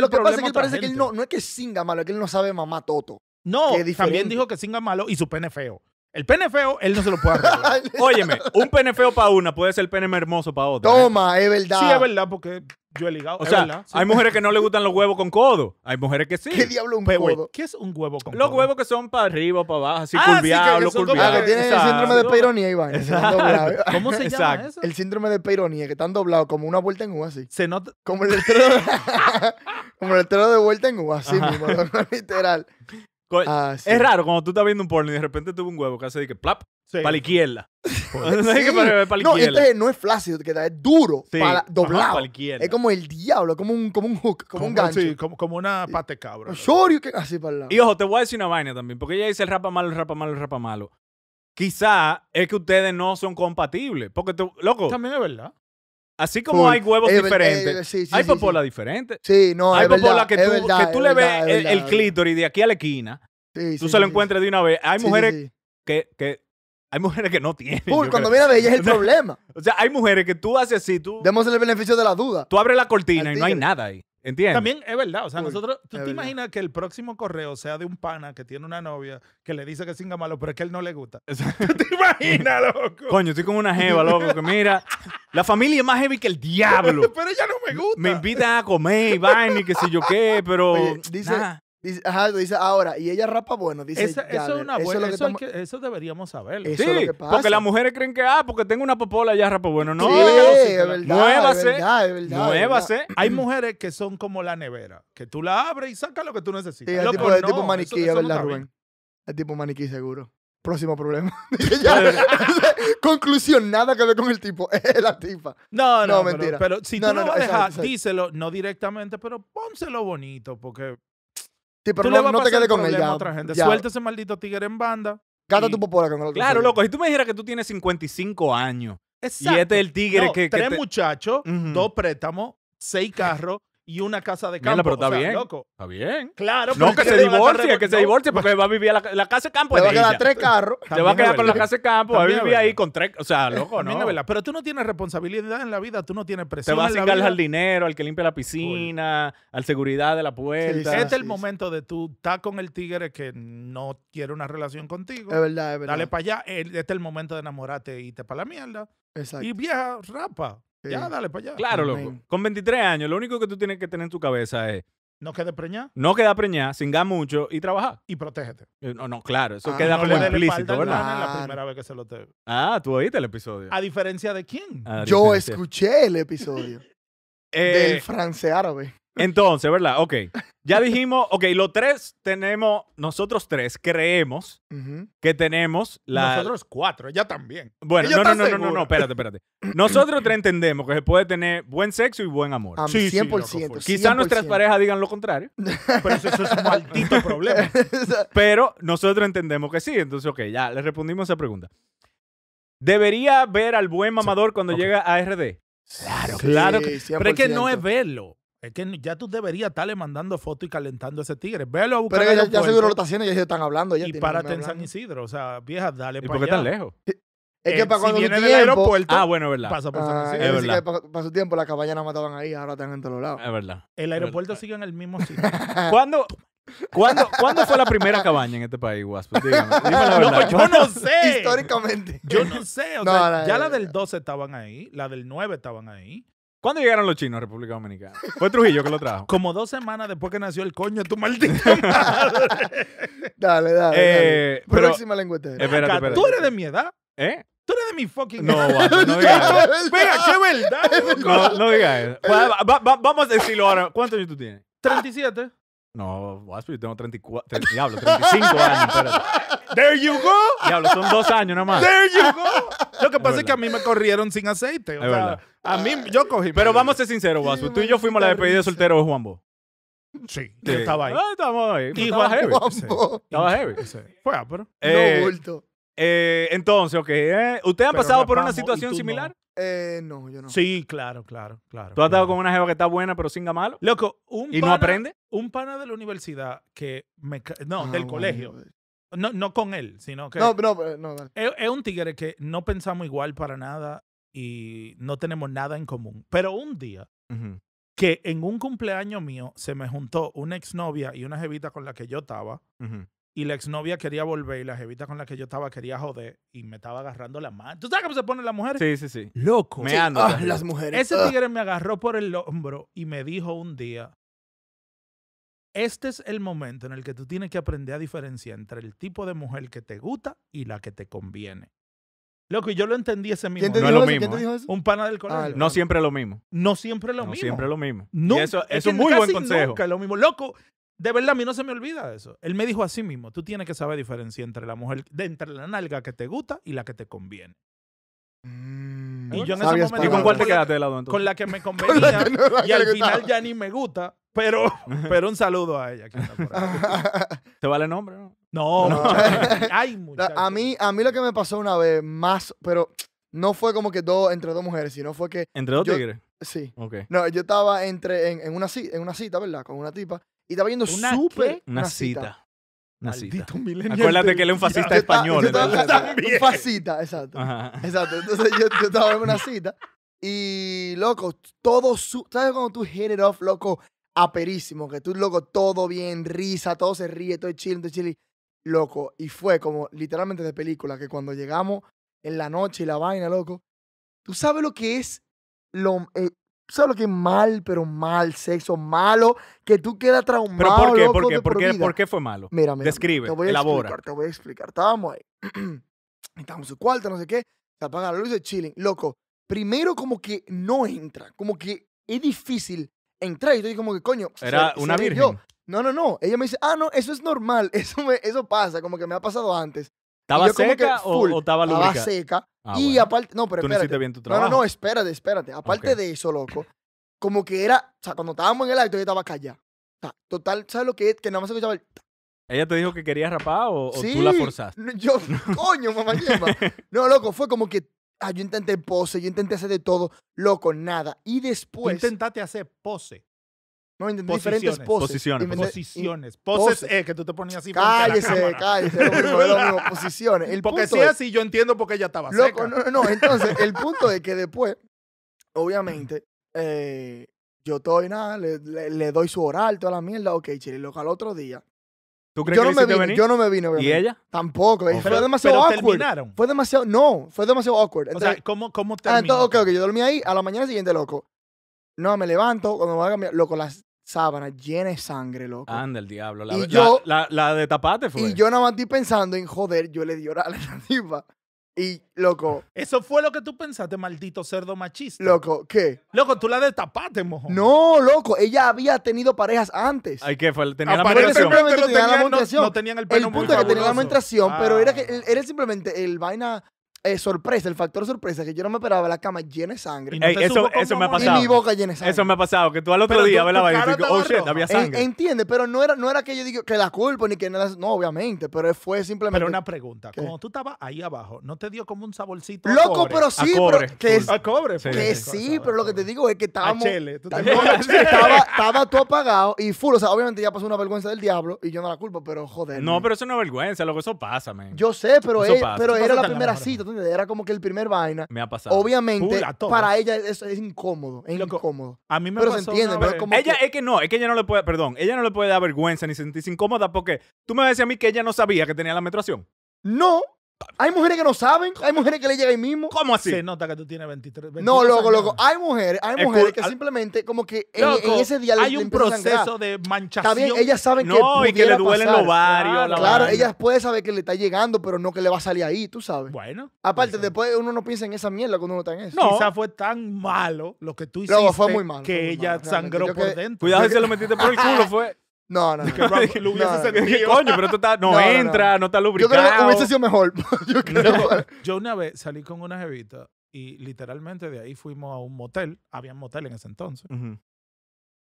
lo que pasa es que parece que no,
no es que singa malo, es que él no sabe mamá Toto.
No, también dijo que singa malo y su pene feo. El pene feo, él no se lo puede arreglar. Óyeme,
un pene feo para una puede ser el pene hermoso para otra.
¿eh? Toma, es verdad. Sí, es verdad, porque yo he ligado. O sea, hay mujeres
que no le gustan los huevos con codo. Hay mujeres que sí. ¿Qué diablo un huevo? codo?
¿Qué es un huevo con
codo? Los huevos que son para arriba, para abajo, así ah, curviados, Ah, que tienen el síndrome de
Peyronie, Iván. ¿Cómo se llama Exacto. eso? El síndrome de Peyronie, que están doblados como una vuelta en U, así. Se nota. Como el letrero, como el de vuelta en U, así mismo, literal.
Ah, es raro cuando tú estás viendo un porno y de repente tuve un huevo que hace de que plap, para la izquierda. no, es no, este
no es flácido, que es duro, doblado. es como el diablo, como un, como un hook, como, un gancho. como, una pate cabra. así
para Y ojo, te voy a decir una vaina también, porque ella dice el rapa malo, el rapa malo, el rapa malo. Quizá es que ustedes no son compatibles. Porque tú, loco, También es verdad. Así como hay huevos diferentes, hay popolas diferentes diferente. Sí, no, Hay popolas que tú, que tú le ves el, clítoris de aquí a la esquina. tú se lo encuentras de una vez. Hay mujeres que, que hay mujeres que no tienen. cuando mira de ella es el problema. O sea, hay mujeres que tú haces así, tú. Démosle el beneficio de la duda. Tú abres la cortina y no hay nada ahí. ¿Entiendes? También es
verdad, o sea, nosotros, tú te imaginas que el próximo correo sea de un pana que tiene una novia que le dice que es malo, pero es que él no le gusta. ¿Tú te imaginas, loco?
Coño, estoy como una jeva, loco, que mira, la familia es más heavy que el diablo. pero ella no me gusta. Me invitan a comer y vaina y qué sé yo qué, pero
dice, Dice, ahora, y ella
rapa bueno, dice. eso, eso, deberíamos saberlo. porque las
mujeres creen que, ah, porque tengo una popola, ya rapa bueno. No, sí, es verdad, muévase, verdad, muévase. Hay
mujeres que son como la nevera, que tú la abres y sacas lo que tú necesitas. Sí, el tipo, maniquí, ¿verdad, Rubén?
El tipo maniquí seguro. Próximo problema. Conclusión, nada que ver con el tipo. Es la tipa. No, no, Pero, si tú no, lo vas díselo,
no directamente, pero pónselo bonito, porque Sí, pero no, no te quedes con Otra gente. Suelta ese maldito tigre en banda. Gata tu popola con el otro. Claro, loco. Si
tú me dijeras que tú tienes 55 años. Exacto. Y este es el tigre que, que, Tres
muchachos, dos préstamos, seis carros y una casa de campo. pero está bien. Loco. Está bien. Claro. No, que se divorcie, que se divorcie, porque va a vivir la, la casa de campo. Te va a quedar tres carros. Te va a quedar con la casa de campo. Va a vivir ahí con
tres. O sea, loco,
no. Pero tú no tienes responsabilidad en la vida, tú no tienes presión. Te vas a encargar al
dinero, al que limpia la piscina, al seguridad de la puerta. este es el
momento de tú estar con el tigre que no quiere una relación contigo. Es verdad, es verdad. Dale para allá. Este es el momento de enamorarte y te para la mierda. Exacto. Y vieja, rapa. Ya, dale para allá. Claro, loco.
Con 23 años, lo único que tú tienes que tener en tu cabeza es
no quede preñada.
No queda preñada, singa mucho y trabajar. Y protégete. Eh, no, no, claro, eso ah, queda no como implícito, ¿verdad? La primera vez que se lo te... Ah, tú oíste el episodio.
¿A diferencia de quién?
Yo
escuché el episodio.
Eh, del francés
árabe. Entonces, ¿verdad? Ok. Ya dijimos, ok, los tres tenemos, nosotros tres creemos que tenemos la.
Nosotros cuatro, ella también. Bueno, no, no, no, no, no, espérate, espérate.
Nosotros tres entendemos que se puede tener buen sexo y buen amor. sí, 100%, sí, Quizás nuestras parejas digan lo contrario, pero eso, es un maldito problema. pero nosotros entendemos que sí, entonces, ok, ya le respondimos esa pregunta. ¿Debería ver al buen mamador cuando llega a RD? Claro, claro. pero es que no es verlo.
Es que ya tú deberías estarle mandando fotos y calentando a ese tigre. Velo a buscar. Pero ya, ya se lo está y ellos están hablando. y párate en San Isidro. O sea, vieja, dale para allá. ¿Y por qué tan lejos? Es que eh, para cuando viene
tiempo, aeropuerto. Ah, bueno, verdad. Pasa por ah, San Isidro. Es verdad. Para, su tiempo, las cabaña mataban ahí, ahora están en todos lados.
Es verdad. El aeropuerto sigue en el mismo sitio. ¿Cuándo, fue la primera cabaña en este país, Wasp? Dígame, la no, yo no sé. Históricamente. Yo no sé. ya la
del 12 estaban ahí, la del 9 estaban ahí.
¿Cuándo llegaron los chinos a República Dominicana? Fue Trujillo que lo trajo. Como dos semanas
después que nació el coño de tu maldita madre. dale, dale. Eh, Próxima lengüeta. Espera, espera. Tú eres de mi edad. ¿Eh? Tú eres de mi fucking
No, no digas eso. Espera, qué verdad. No, digas eso. vamos a decirlo ahora. ¿Cuántos años tú tienes?
37.
No, Wasp, yo tengo 34, diablo, 35 años. Espérate.
There you go. Diablo, son dos años nomás. There you go. Lo que pasa es, que a mí me corrieron sin aceite. verdad. a mí, yo cogí. Pero vamos a ser sinceros, Wasp. Tú y yo fuimos a la despedida de
soltero de Juanbo. Sí, Yo estaba ahí. Ah, estábamos ahí. Y estaba heavy. Estaba heavy. Fue, ah, pero. Eh, no oculto. Eh, entonces, ok. Eh, ¿Ustedes han pasado por una situación similar? Eh, no, yo no. Sí, claro, claro, claro. ¿Tú has estado con una jeva que está buena pero sin malo? Loco, un ¿Y no aprende?
Un pana de la universidad que me... No, ah, del colegio. Pues. No, no con él, sino que... No, no, pues, no. Es, un tigre que no pensamos igual para nada y no tenemos nada en común. Pero un día que en un cumpleaños mío se me juntó una exnovia y una jevita con la que yo estaba y la exnovia quería volver y la jevita con la que yo estaba quería joder y me estaba agarrando la mano. ¿Tú sabes cómo se ponen las mujeres? Sí, sí, sí. Loco. Me ah, las mujeres. Ese ah. tigre me agarró por el hombro y me dijo un día, este es el momento en el que tú tienes que aprender a diferenciar entre el tipo de mujer que te gusta y la que te conviene. Loco, y yo lo entendí ese mismo. no es lo mismo. ¿eh? Un pana del colegio. Ah, no siempre
es lo mismo. No siempre es lo mismo. No siempre es lo mismo. No, eso, es un muy buen consejo. es
lo mismo. Loco, de verdad, a mí no se me olvida eso. Él me dijo así mismo, tú tienes que saber diferenciar entre la mujer, de, entre la nalga que te gusta y la que te conviene. Mm. y yo en ese momento... ¿Y con cuál te quedaste de lado Con la que me convenía y al final ya ni me gusta,
pero, pero un saludo a ella. ¿Te vale el nombre? No, no,
A mí, a mí lo que me pasó una vez más, pero no fue como que dos, entre dos mujeres, sino fue que... ¿Entre dos tigres? Sí. No, yo estaba entre, en, en una cita, ¿verdad? Con una tipa. Y estaba yendo súper. Una, una,
cita. Una cita.
Acuérdate que él es un fascista español. un fascista, exacto. Exacto. Entonces yo, estaba en una cita. Y, loco, todo su. ¿Sabes cuando tú hit it off, loco? Aperísimo, que tú, loco, todo bien, risa, todo se ríe, todo chill, todo chill. Loco, y fue como literalmente de película, que cuando llegamos en la noche y la vaina, loco, tú sabes lo que es lo, eh, ¿Sabes lo que es mal, pero mal sexo? Malo, que tú quedas traumado. ¿Pero por qué? ¿Por, qué? ¿Por, qué? fue malo? Mira, mira. Describe, te voy a elabora. Explicar, te voy a explicar. Estábamos ahí. Estábamos en su cuarto, no sé qué. Se apaga la luz de chilling. Loco, primero como que no entra. Como que es difícil entrar. Y estoy como que, coño. Era una virgen. No, no, no. Ella me dice, ah, no, eso es normal. Eso, me, eso pasa. Como que me ha pasado antes. ¿Estaba seca o, estaba la Estaba seca Ah, y aparte, no, pero Tú Bien No, no, espérate, espérate. Aparte de eso, loco, como que era, o sea, cuando estábamos en el acto, yo estaba callada. O sea, total, ¿sabes lo que es? Que nada más escuchaba el...
¿Ella te dijo que quería rapar o, tú la forzaste? Yo, coño, mamá
No, loco, fue como que ah, yo intenté pose, yo intenté hacer de todo, loco, nada. Y después. Tú intentaste hacer pose.
No, posiciones, diferentes poses. Posiciones. posiciones. Poses, que tú te ponías así. Cállese, cállese. posiciones. El porque si es así, yo entiendo porque ella estaba loco, No, no,
entonces el punto es que después, obviamente, eh, yo estoy, nada, le, le, doy su oral, toda la mierda. Ok, chile, loco, al otro día.
¿Tú crees yo que no me vine, Yo
no me vine, ¿Y ella? Tampoco. Fue demasiado awkward. terminaron. Fue demasiado, no, fue demasiado awkward. Entonces, o sea, ¿cómo, cómo ah, terminó? Ah, ok, ok, yo dormí ahí. A la mañana siguiente, loco, no, me levanto, cuando voy a cambiar, loco, las sábana llena de sangre, loco.
Anda, el diablo. La, la, de tapate fue. Y yo
nada más di pensando en, joder, yo le di oral a la tipa. Y, loco. Eso fue lo
que tú pensaste, maldito cerdo machista. Loco, ¿qué? Loco, tú la de tapate, mojón.
No, loco, ella había tenido parejas antes.
Ay, ¿qué fue? Tenía la menstruación. No, tenían, no, no el El punto que tenía la menstruación, pero era,
que, ah. era simplemente el vaina eh, sorpresa, el factor sorpresa, que yo no me esperaba la cama llena de sangre. eso me ha pasado. mi boca llena de sangre.
Eso me ha pasado, que tú al otro día hablabas y oh shit, había sangre.
Entiende, pero no era, no era que yo digo que la culpo ni que nada. No, obviamente, pero fue simplemente. Pero una pregunta, como tú
estabas ahí abajo, ¿no te dio como un saborcito? a Loco, cobre? pero sí, pero que, A
cobre, Sí. que
sí, pero lo que te digo es que estaba. estábamos. tú estaba,
estaba tú apagado y full. O sea, obviamente ya pasó una vergüenza del diablo y yo no la culpo, pero joder. No, pero
eso no es vergüenza, que eso pasa, man. Yo sé, pero, era la primera cita,
era como que el primer vaina. Me
ha pasado. Obviamente, para
ella eso es incómodo. Es incómodo.
A mí me pero se entiende, es Ella es que no, es que ella no le puede, perdón, ella no le puede dar vergüenza ni sentirse incómoda porque tú me decías a mí que ella no sabía que tenía la menstruación.
No, hay mujeres que no saben, hay mujeres que le llega ahí mismo. ¿Cómo así? Se
nota que tú tienes 23. 23 no, loco, loco.
Hay mujeres, hay mujeres que simplemente, como que en, ese diálogo. Hay un proceso
de manchación. También ellas saben que. le duelen los varios. Claro, ellas
pueden saber que le está llegando, pero no que le va a salir ahí, tú sabes. Bueno. Aparte, después uno no piensa en esa mierda cuando uno está en eso. No. Quizás
fue tan malo lo que tú hiciste. fue muy malo. Que ella sangró por
dentro. Cuidado si se lo metiste por el culo, fue. No, no, no. no, Coño, pero tú no,
entra, no, está lubricado. Yo creo que hubiese sido mejor. yo, una vez salí con una jevita y literalmente de ahí fuimos a un motel. Había un motel en ese entonces.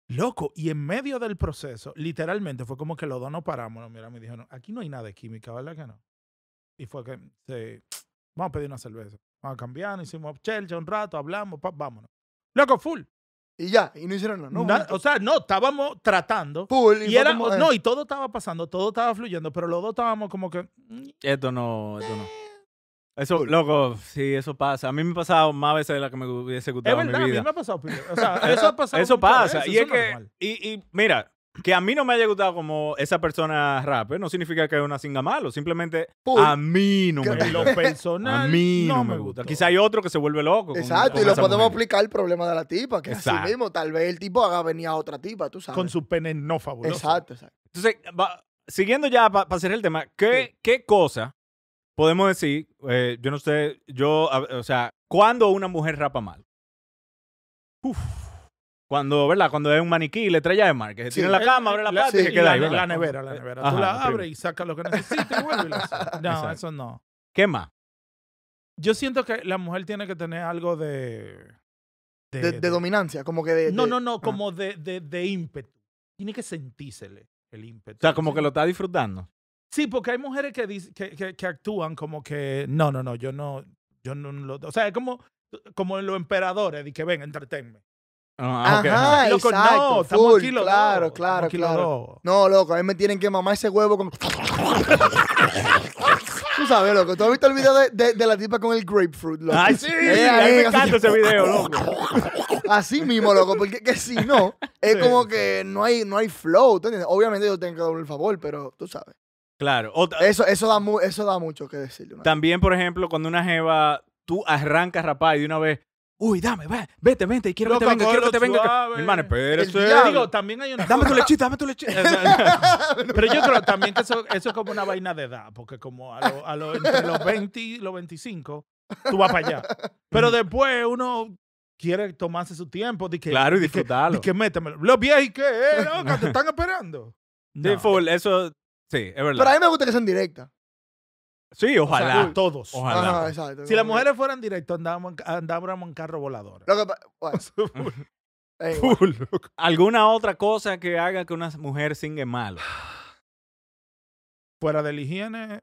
Loco, y en medio del proceso, literalmente fue como que los dos nos paramos, Mira, me dijeron, aquí no hay nada de química, ¿verdad que no? Y fue que, se, vamos a pedir una cerveza. Vamos a cambiar, hicimos chelcha un rato, hablamos, vámonos. Loco, full. Y ya, y no hicieron nada. o sea, no, estábamos tratando. y, eh. no, y todo estaba pasando, todo estaba fluyendo, pero los dos estábamos como que. Mm".
Esto no, esto no. Eso, loco, sí, eso pasa. A mí me ha pasado más veces de la que me hubiese gustado. Es verdad, en mi vida. a mí me ha pasado.
O sea, eso ha pasado. Eso pasa. y, es que,
y mira, que a mí no me haya gustado como esa persona rap, no significa que es una singa malo, simplemente a mí no me gusta. lo personal. A mí no, me, gusta. Quizá hay otro que se vuelve loco. Exacto, y lo podemos
aplicar el problema de la tipa, que es así mismo, tal vez el tipo haga venir a otra tipa, tú sabes. Con su pene no favorable, Exacto, exacto.
Entonces, siguiendo ya para hacer el tema, ¿qué, ¿qué cosa podemos decir? Eh, yo no sé, yo, o sea, ¿cuándo una mujer rapa mal? Uf. Cuando, ¿verdad? Cuando es un maniquí, le trae de mar, que se la cama, abre la y queda ahí. La, nevera, la nevera. Tú la abres
y sacas lo que necesitas y vuelves. No, eso no. ¿Qué más? Yo siento que la mujer tiene que tener algo de... De,
dominancia, como que de...
No, no, no, como de, de, ímpetu. Tiene que sentírsele
el ímpetu. O sea, como que lo está disfrutando.
Sí, porque hay mujeres que, que, que, actúan como que, no, no, no, yo no, yo no lo... O sea, es como, como en los emperadores, de que ven, entretenme. Ah, ah, okay, ajá, Loco, exacto, no, estamos full, aquí, loco. claro, claro, claro.
No, loco, a mí me tienen que mamar ese huevo con... Tú sabes, loco, ¿tú has visto el video de, de- la tipa con el grapefruit, loco? Ay, sí, a eh, mí me encanta ese video, loco. Así mismo, loco, porque que si no, es como que no hay, no hay flow, ¿tú entiendes? Obviamente yo tengo que darle el favor, pero tú sabes. Claro. Eso, eso, da, eso da mucho que decir.
también, por ejemplo, cuando una jeva, tú arrancas rapaz y de una vez, Uy, dame, ve, vete, vente, quiero que te venga, quiero que te venga. hermano, espérese. Eh, digo,
también Dame tu lechita, dame tu lechita.
Pero yo creo también que
eso, eso es como una vaina de edad, porque como a, los 20 y los 25, tú vas para allá. Pero mm. después uno quiere tomarse su tiempo. que, claro, y disfrutarlo. Y que, métemelo. Los viejos, ¿qué? te están esperando.
De full, eso, sí, es verdad. Pero a mí me gusta que en directa. Sí, ojalá. todos. Ojalá. Si las mujeres
fueran directo, andábamos, en carro volador.
¿Alguna otra cosa que haga que una mujer singe mal? Fuera de la higiene.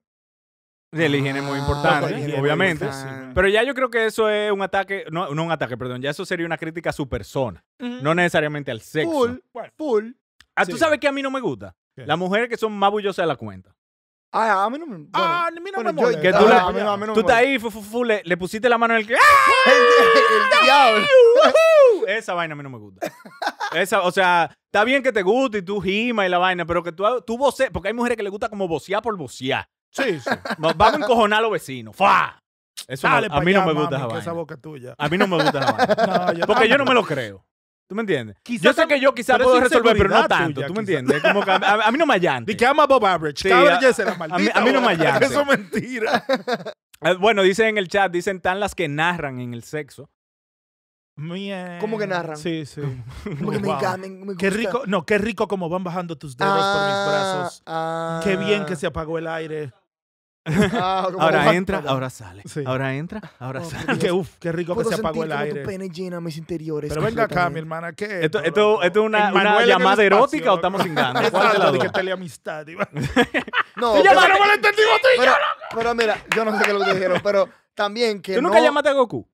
De higiene es muy ah, importante, obviamente. Pero ya yo creo que eso es un ataque, no, no un ataque, perdón, ya eso sería una crítica a su persona, no necesariamente al sexo. Full, full. Ah, tú sabes que a mí no me gusta. Las mujeres que son más bullosas de la cuenta.
Ah, a mí no Bueno, a mí no tú, estás
ahí, fu, le, pusiste la mano en el. ¡El, ¡Ah! diablo! Esa vaina a mí no me gusta. Esa, o sea, está bien que te guste y tú gimas y la vaina, pero que tú, tú voces, porque hay mujeres que les gusta como vocear por vocear. Sí, sí. vamos a encojonar a los vecinos. ¡Fa! Eso a mí no me gusta esa vaina.
boca tuya. A mí no me gusta la vaina. No, yo porque yo no
me lo creo. ¿Tú me entiendes? yo sé que yo quizás puedo resolver, pero no tanto. ¿Tú me entiendes? Como a, mí no me allante. Y que ama Bob
Average. a, será maldita, a, mí, no me allante. Eso es
mentira. Eh, bueno, dicen en el chat, dicen tan las que narran en el sexo.
Mía. ¿Cómo que narran? Sí, sí. me me Qué rico, no, qué rico como van bajando tus dedos por mis ah, brazos. Ah. qué bien que se apagó el aire. Ah, ahora entra, oh, ahora sale. Ahora entra, ahora sale. Qué, uf,
qué rico que se apagó el aire.
Pero venga acá, mi hermana, ¿qué? ¿Esto,
esto, es una, llamada erótica o estamos sin ¿Cuál es la que
teleamistad?
No. tú y yo. Pero mira, yo no sé qué es lo que dijeron, pero también que ¿Tú nunca llamaste a
Goku?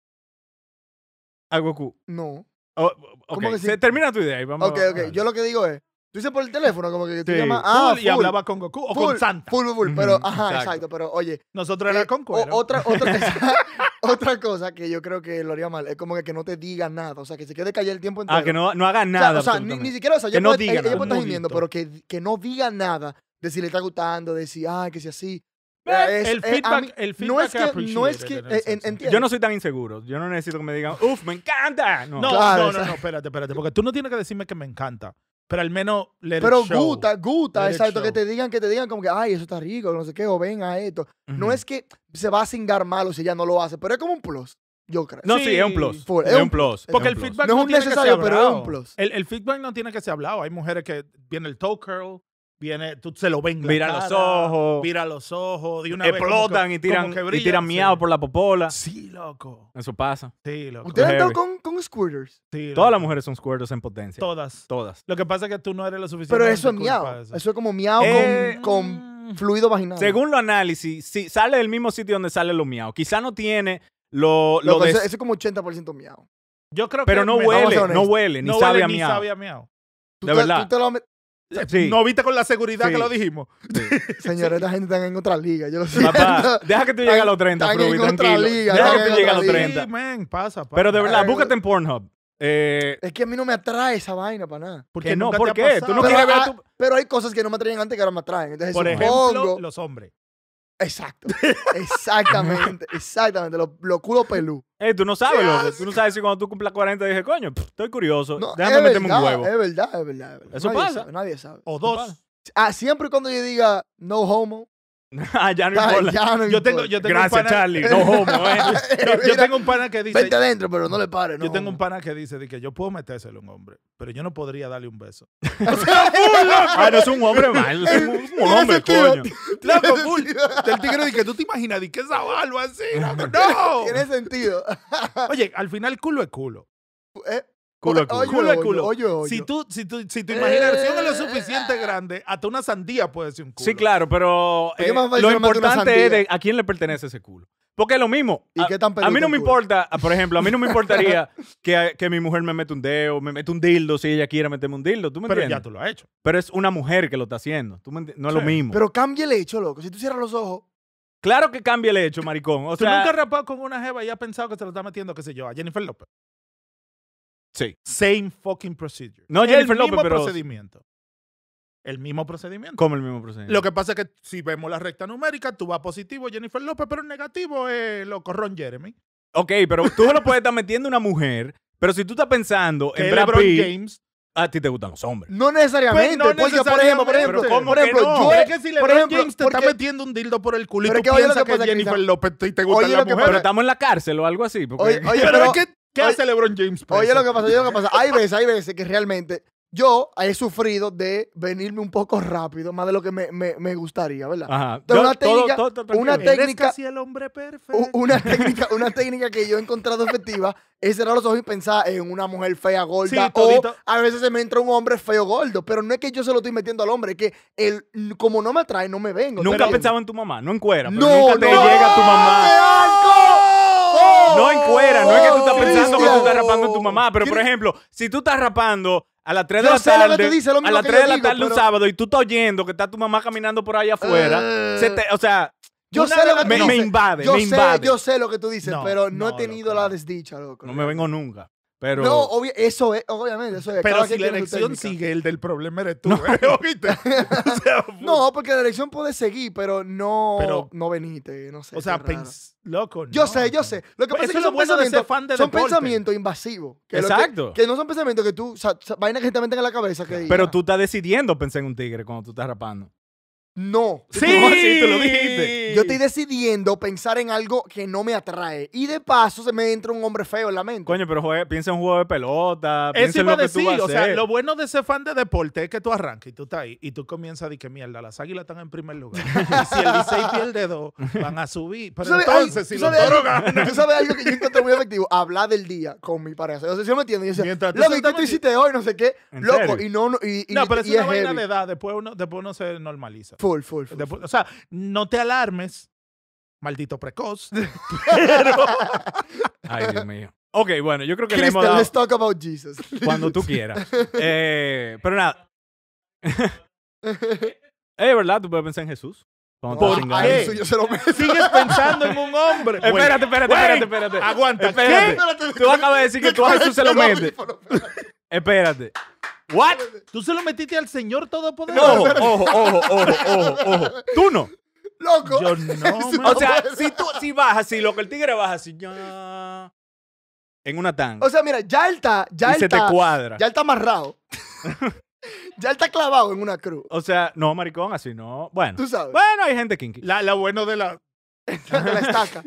¿A Goku? No. Oh, okay. ¿Cómo que sí? Termina tu idea y vamos. Ok, ok.
Yo lo que digo es Tú dices por el teléfono, como que tú llamas. Ah, y hablaba con Goku o con Santa. Full, full, full, pero, ajá, exacto. pero oye. Nosotros era eh, con Goku. otra, cosa que yo creo que lo haría mal es como que, no te diga nada, o sea, que se quede callado el tiempo ah, entero. Ah, que no, no haga nada. O sea, ni, siquiera, o sea, Que yo no diga eh, pero que, no diga nada de si le está gustando, de si, ah, que si
así. Eh, el feedback, el feedback no es que, no es que, Yo no
soy tan inseguro.
Yo no necesito que me digan, uff, me encanta. No, No, no, no, espérate, espérate, porque tú no tienes que decirme que me encanta. Pero al menos le Pero Guta gusta, gusta, exacto, que
te digan, que te digan como que, ay, eso está rico, no sé qué, o ven a esto. No es que se va a cingar malo si ya no lo hace, pero es como un plus. Yo creo. No, sí, es un plus. es, un plus. Porque el feedback no, es un necesario, pero es un plus.
El, el, feedback no tiene que ser hablado. Hay mujeres que viene el toe curl viene, tú se lo ven Mira los ojos. Mira los ojos. De explotan y tiran, y tiran miado por
la popola. Sí, loco. Eso pasa. Sí, loco. ¿Ustedes están con, con squirters? Sí, Todas las mujeres son squirters en potencia. Todas. Todas. Lo que pasa es que tú no eres lo suficiente. Pero eso es miau.
Eso. es como miau con, eh, mm.
fluido vaginal. Según lo análisis, sale del mismo sitio donde sale lo miado. Quizá no tiene lo. lo eso, es
como 80% miau.
Yo creo que no, no huele, no huele, ni, no huele, ni sabe
a
De verdad. tú te lo, no viste con la seguridad que lo dijimos.
Señores, la gente está en otra liga. Yo lo sé. deja que te llegue a los 30, Fruby, en otra Liga, deja que tú llegue a los 30. Pero de verdad, búscate en
Pornhub. Eh,
es que a mí no me atrae esa vaina para nada. ¿Por qué no? ¿Por qué? Ah, pero, hay cosas que no me atraían antes que ahora me atraen. Por ejemplo, los hombres. Exacto. Exactamente, exactamente. Los lo culos pelú.
Ey, tú no sabes, Tú no sabes si cuando tú cumplas 40 dije, coño, estoy curioso. déjame meterme un huevo.
Es verdad, es verdad, es Eso pasa. nadie sabe. O dos. Ah, siempre cuando yo diga no homo,
Ah, ya no importa. yo tengo, yo tengo Gracias, un pana, Charlie. ¿eh? yo tengo un pana que dice. Vente adentro, pero no le pares. No, yo tengo un pana que dice de que yo puedo metérselo a un hombre, pero yo no podría darle un beso. Ah, no es un hombre mal, es un, hombre, coño. Claro, El tigre dice, ¿tú te imaginas de que esa barba así? ¡No! Tiene sentido. Oye, al final culo es culo. Eh, Culo a culo. Si, tu
imaginación es lo suficiente
grande, hasta una sandía puede ser un
culo. Sí, claro, pero eh, lo importante es a quién le pertenece ese culo. Porque es lo mismo. a, mí no me importa, ah, por ejemplo, a mí no me importaría ah, que, mi mujer me mete un dedo, me mete un dildo, si ella quiera meterme un dildo. ¿Tú me pero ya tú lo has hecho. Pero es una mujer que lo está haciendo. no es lo mismo. Pero
cambia el hecho, loco. Si tú
cierras los ojos, Claro que cambia el hecho, maricón. O ¿Tú sea, nunca has
rapado con una jeva y has pensado que se lo está metiendo, qué sé yo, a Jennifer López? Sí. Same fucking procedure. No, Jennifer López, el mismo procedimiento. El mismo procedimiento. Como el mismo procedimiento. Lo que pasa es que si vemos la recta numérica, tú vas positivo Jennifer López, pero el negativo es loco Ron Jeremy.
Ok, pero tú lo puedes estar metiendo una mujer, pero si tú estás pensando en Brad Pitt, James, a ti te gustan los hombres. No necesariamente. Pues no pues, necesariamente. por ejemplo, por ejemplo, por ejemplo yo, es que si LeBron ejemplo, James te está metiendo
un dildo por el culo y tú que piensas que, que Jennifer López
y te gusta la mujer. Pero estamos en la cárcel o algo así. Oye, pero, es
que ¿Qué hace LeBron James? Oye, lo que pasa, lo que pasa. Hay veces, hay veces que realmente yo he sufrido de venirme un poco rápido, más de lo que me, gustaría, ¿verdad? una técnica, una técnica, el hombre Una técnica, que yo he encontrado efectiva es cerrar los ojos y pensar en una mujer fea gorda o a veces se me entra un hombre feo gordo, pero no es que yo se lo estoy metiendo al hombre, es que como no me atrae no me vengo. Nunca pensaba en
tu mamá, no en cuera, pero nunca te llega tu mamá. No en cuera, no es que tú estás oh, pensando que tú estás rapando a tu mamá, pero por ejemplo, si tú estás rapando a las 3 de la tarde, a las 3 de la tarde un sábado y tú estás oyendo que está tu mamá caminando por ahí afuera, eh, o sea, yo sé lo que me, tú invade, yo me invade. Sé, yo sé
lo que tú dices, pero no, he tenido la desdicha, loco.
No me vengo nunca no,
eso es, obviamente, eso es. Pero si la elección sigue,
el del problema eres tú, no. ¿eh?
no, porque la elección puede seguir, pero no, no veniste, no sé. O sea, loco. Yo sé, yo sé. Lo que pues pasa es que son, pensamientos, son pensamientos invasivos. Exacto. Que, no son pensamientos que tú, o sea, vaina que te meten en la cabeza. Que,
pero tú estás decidiendo pensar en un tigre cuando tú estás rapando.
No. Sí, sí tú lo dijiste. Yo estoy decidiendo pensar en algo que no me atrae. Y de paso se me entra un
hombre feo en la mente. Coño, pero juega, piensa en un juego de pelota. Piensa en lo decir, que tú vas o sea, lo
bueno de ser fan de deporte es que tú arrancas y tú estás ahí y tú comienzas a decir que mierda, las águilas están en primer lugar. y si el Licey pierde dos, van a subir. Pero entonces, si los toros ganan. Tú sabes algo que yo encuentro muy efectivo:
hablar del día con mi pareja. O sea, si me entiendes, yo Mientras tú que tú hiciste hoy, no sé qué, loco. Y no, y, y, no pero y es una vaina de
edad, después uno, después uno se normaliza o sea, no te alarmes, maldito precoz.
Ay, Dios mío. Ok, bueno, yo creo que le hemos dado let's
talk about Jesus. cuando
tú quieras. Eh, pero nada, es verdad, tú puedes pensar en Jesús. ¿Por yo se lo Sigues pensando en
un hombre.
Espérate, espérate, espérate, espérate. Aguanta. Espérate.
Tú acabas de decir que tú a Jesús se lo metes. Espérate. ¿What?
¿Tú se lo metiste al Señor Todopoderoso? No, ojo, ojo, ojo, ojo, ojo. Tú no. Loco. Yo no. O sea, si
tú si bajas así, loco, el tigre baja así. En una tanga. O sea,
mira, ya él está. Ya se te cuadra. Ya él está amarrado.
ya él está clavado en una cruz. O sea, no, maricón, así no. Bueno. Tú sabes. Bueno, hay gente kinky. La, la bueno de la. de la estaca.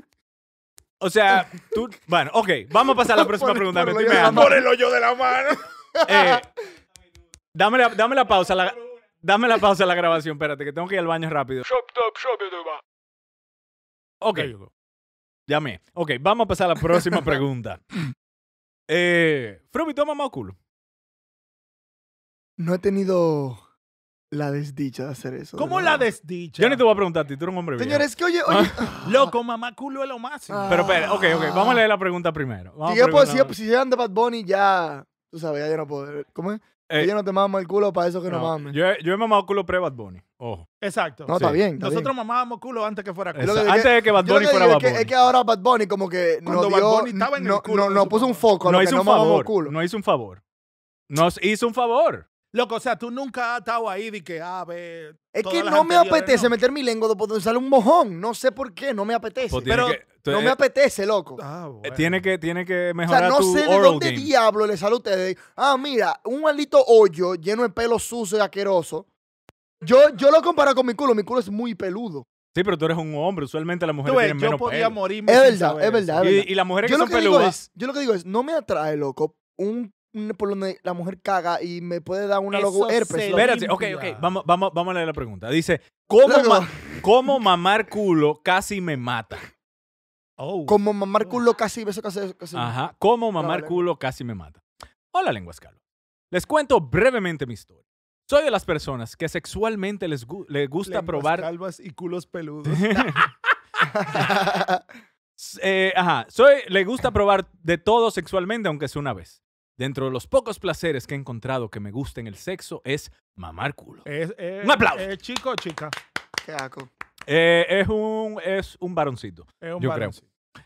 O sea, tú. Bueno, ok, vamos a pasar a la próxima pregunta. Por, el hoyo
de la mano. Eh,
Dame la, pausa, dame la pausa a la grabación, espérate, que tengo que ir al baño rápido. Ok. Llamé. Ok, vamos a pasar a la próxima pregunta. Eh, Fruby, toma más culo.
No he tenido la desdicha de hacer eso. ¿Cómo
la desdicha? Yo ni te voy a preguntar a ti, tú eres un hombre Señores, es que oye, oye. Loco, mamá culo es lo máximo. Ah. Pero espera, ok, ok, vamos a leer la pregunta primero. Si yo
si Bad Bunny, ya. Tú sabes, ya no puedo. ¿Cómo es? Ellos eh, no te mamamos el culo para eso que nos mamen.
Yo, he- yo mamado culo pre-Bad Bunny. Ojo. Exacto. No, está bien. Nosotros mamábamos
culo antes que fuera
culo. Antes de que Bad Bunny fuera Es que, es que ahora Bad Bunny como que nos Cuando Bad Bunny estaba en el
culo no- nos puso un foco No hizo un favor.
No hizo un favor. Nos hizo un favor. Loco, o
sea, tú nunca has estado ahí de que, a ah, ver. Es que no me apetece meter mi lengua de donde sale
un mojón. No sé por qué, no me pues apetece. pero no me eh, apetece, loco. Ah,
eh, tiene, que, tiene que mejorar. O sea, no sé de dónde
diablo le sale a ustedes. Ah, mira, un maldito hoyo lleno de pelo sucio y asqueroso. Yo, yo lo comparo con mi culo. Mi culo es muy peludo.
Sí, pero tú eres un hombre. Usualmente las mujeres tienen yo menos podía pelo. Morirme es, verdad, es verdad, Y, las mujeres que son peludas.
yo lo que digo es, no me atrae, loco, un por donde la mujer caga y me puede dar una logo herpes. Espérate, ok, ok.
Vamos, vamos, vamos a leer la pregunta. Dice, ¿cómo, ¿cómo mamar culo casi me mata?
Oh. cómo mamar culo casi, me casi, Ajá, ¿Cómo
mamar culo casi me mata. Hola, lenguas calvas. Les cuento brevemente mi historia. Soy de las personas que sexualmente les, le gusta probar.
calvas y culos peludos.
Eh, ajá, soy, le gusta probar de todo sexualmente, aunque sea una vez. Dentro de los pocos placeres que he encontrado que me gusta en el sexo es mamar culo. un aplauso.
chico o chica. Qué
eh, es un es un varoncito. Es un yo creo.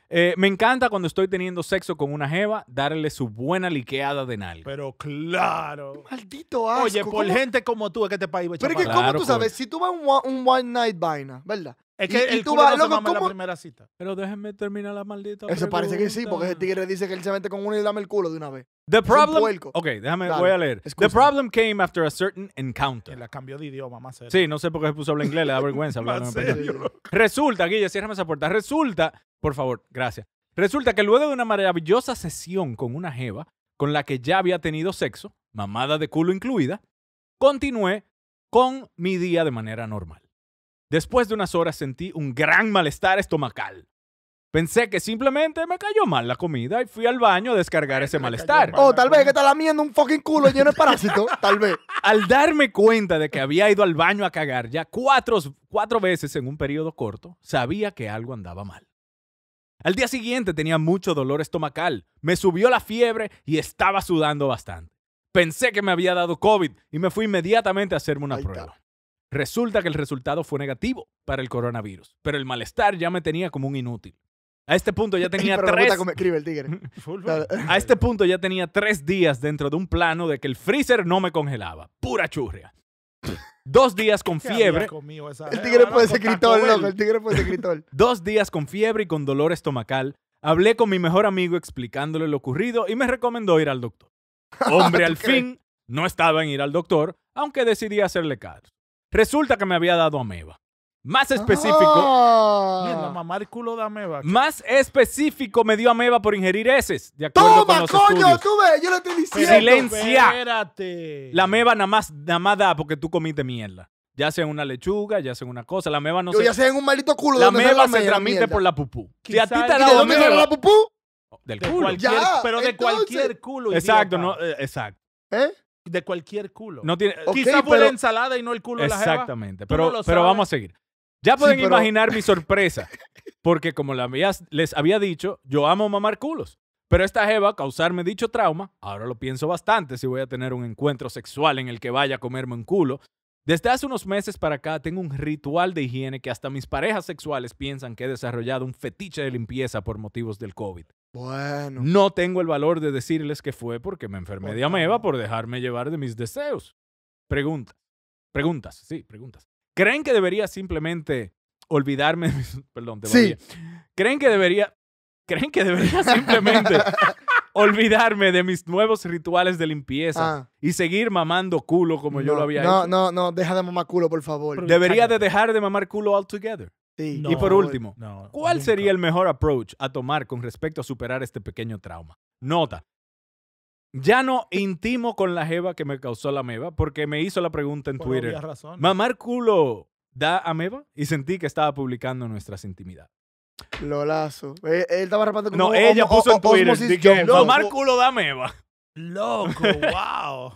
Eh, me encanta cuando estoy teniendo sexo con una jeva darle su buena liqueada de nalga. Pero claro.
Maldito asco. Oye,
por gente como tú, qué te país? Pero que, ¿cómo tú sabes? Si tú vas a un, one night vaina, ¿verdad? Es que y, el tú vas, no loco, se la primera
cita. Pero déjenme terminar la maldita Eso parece que sí, porque ese
tigre dice que él se mete con uno y dame el culo de una vez. The problem. Ok, déjame, voy a leer. The
problem came after a certain encounter. Que la
cambió de idioma, más serio. Sí,
no sé por qué se puso a hablar inglés, le da vergüenza hablar en Más español. Resulta, Guille, ciérrame esa puerta. Resulta, por favor, gracias. Resulta que luego de una maravillosa sesión con una jeva con la que ya había tenido sexo, mamada de culo incluida, continué con mi día de manera normal. Después de unas horas sentí un gran malestar estomacal. Pensé que simplemente me cayó mal la comida y fui al baño a descargar ese malestar.
O tal vez que está lamiendo un fucking culo lleno de parásitos,
tal vez. Al darme cuenta de que había ido al baño a cagar ya cuatro, cuatro veces en un periodo corto, sabía que algo andaba mal. Al día siguiente tenía mucho dolor estomacal, me subió la fiebre y estaba sudando bastante. Pensé que me había dado COVID y me fui inmediatamente a hacerme una prueba. Resulta que el resultado fue negativo para el coronavirus, pero el malestar ya me tenía como un inútil. A este punto ya tenía tres. a este punto ya tenía días dentro de un plano de que el freezer no me congelaba. Pura churria. Dos días con fiebre. El tigre puede ser loco. El tigre puede Dos días con fiebre y con dolor estomacal. Hablé con mi mejor amigo explicándole lo ocurrido y me recomendó ir al doctor. Hombre, al fin, no estaba en ir al doctor, aunque decidí hacerle caso. Resulta que me había dado ameba. Más específico. Ah. Mierda,
mamá, el culo de ameba.
Más específico me dio ameba por ingerir heces. Toma, coño, tú
ves, yo lo estoy diciendo. Silencia.
Espérate. La ameba nada más, da porque tú comiste mierda. Ya sea en una lechuga, ya sea en una cosa. La ameba no Yo Ya sea en un
maldito
culo. La ameba la se transmite tramite por la pupú. Si a ti te ha dado la pupú?
Del culo. De cualquier,
pero de cualquier culo. Exacto,
no, eh, exacto.
¿Eh? de cualquier culo. No eh, Quizá fue la ensalada y no el culo de la Exactamente, pero, pero vamos a seguir.
Ya pueden imaginar mi sorpresa, porque como les había dicho, yo amo mamar culos. Pero esta jeva causarme dicho trauma, ahora lo pienso bastante si voy a tener un encuentro sexual en el que vaya a comerme un culo, desde hace unos meses para acá tengo un ritual de higiene que hasta mis parejas sexuales piensan que he desarrollado un fetiche de limpieza por motivos del COVID. Bueno. No tengo el valor de decirles que fue porque me enfermé Me de ameba por dejarme llevar de mis deseos. Preguntas. Preguntas, sí, preguntas. ¿Creen que debería simplemente olvidarme? mis... Perdón, te sí. ¿Creen que debería... ¿Creen que debería simplemente olvidarme de mis nuevos rituales de limpieza ah. y seguir mamando culo como yo lo había hecho. No,
no, no, deja de mamar culo, por favor. Debería de
dejar de mamar culo altogether. y por último, ¿cuál sería el mejor approach a tomar con respecto a superar este pequeño trauma? Nota. Ya no intimo con la jeva que me causó la meva, porque me hizo la pregunta en Twitter. ¿Mamar culo da ameba? Y sentí que estaba publicando nuestras intimidades.
Lolazo. Él, eh, él estaba rapando No, ella puso en Twitter. de mamar
culo da meba. Loco, wow.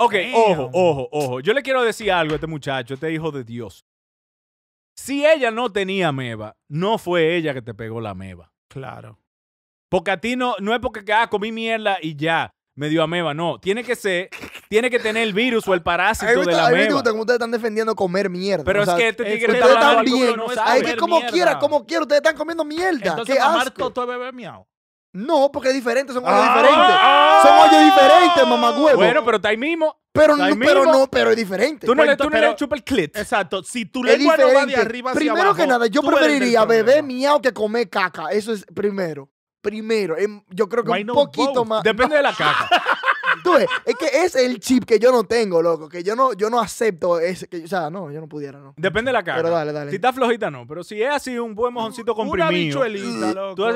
Ok, ojo, ojo, ojo. Yo le quiero decir algo a este muchacho, este hijo de Dios. Si ella no tenía meba, no fue ella que te pegó la meba. Claro. Porque a ti no, no es porque ah, comí mierda y ya medio ameba. No, tiene que ser, tiene que tener el virus o el parásito de la ameba. A
ustedes están defendiendo comer mierda. Pero es que este tigre
está hablando bien. No Es
que como quiera,
como quiera, ustedes están comiendo mierda. Entonces, mamar bebé miau. No, porque es
diferente, son hoyos ah. diferentes. Ah. Son hoyos diferentes, mamá huevo. Bueno, pero está ahí mismo. Pero, no, pero no, pero es diferente. Tú no, le, tú le chupas
el clit. Exacto.
Si tu lengua no va de arriba hacia Primero que nada,
yo preferiría beber miau que comer caca. Eso es primero primero. yo creo que
un poquito más. Depende de la caja.
es que es el chip que yo no tengo, loco. Que yo no, yo no acepto ese. o sea, no, yo no pudiera, no.
Depende de la caja. Pero dale, dale. Si está flojita, no. Pero si es así, un buen mojoncito comprimido. Una bichuelita, loco.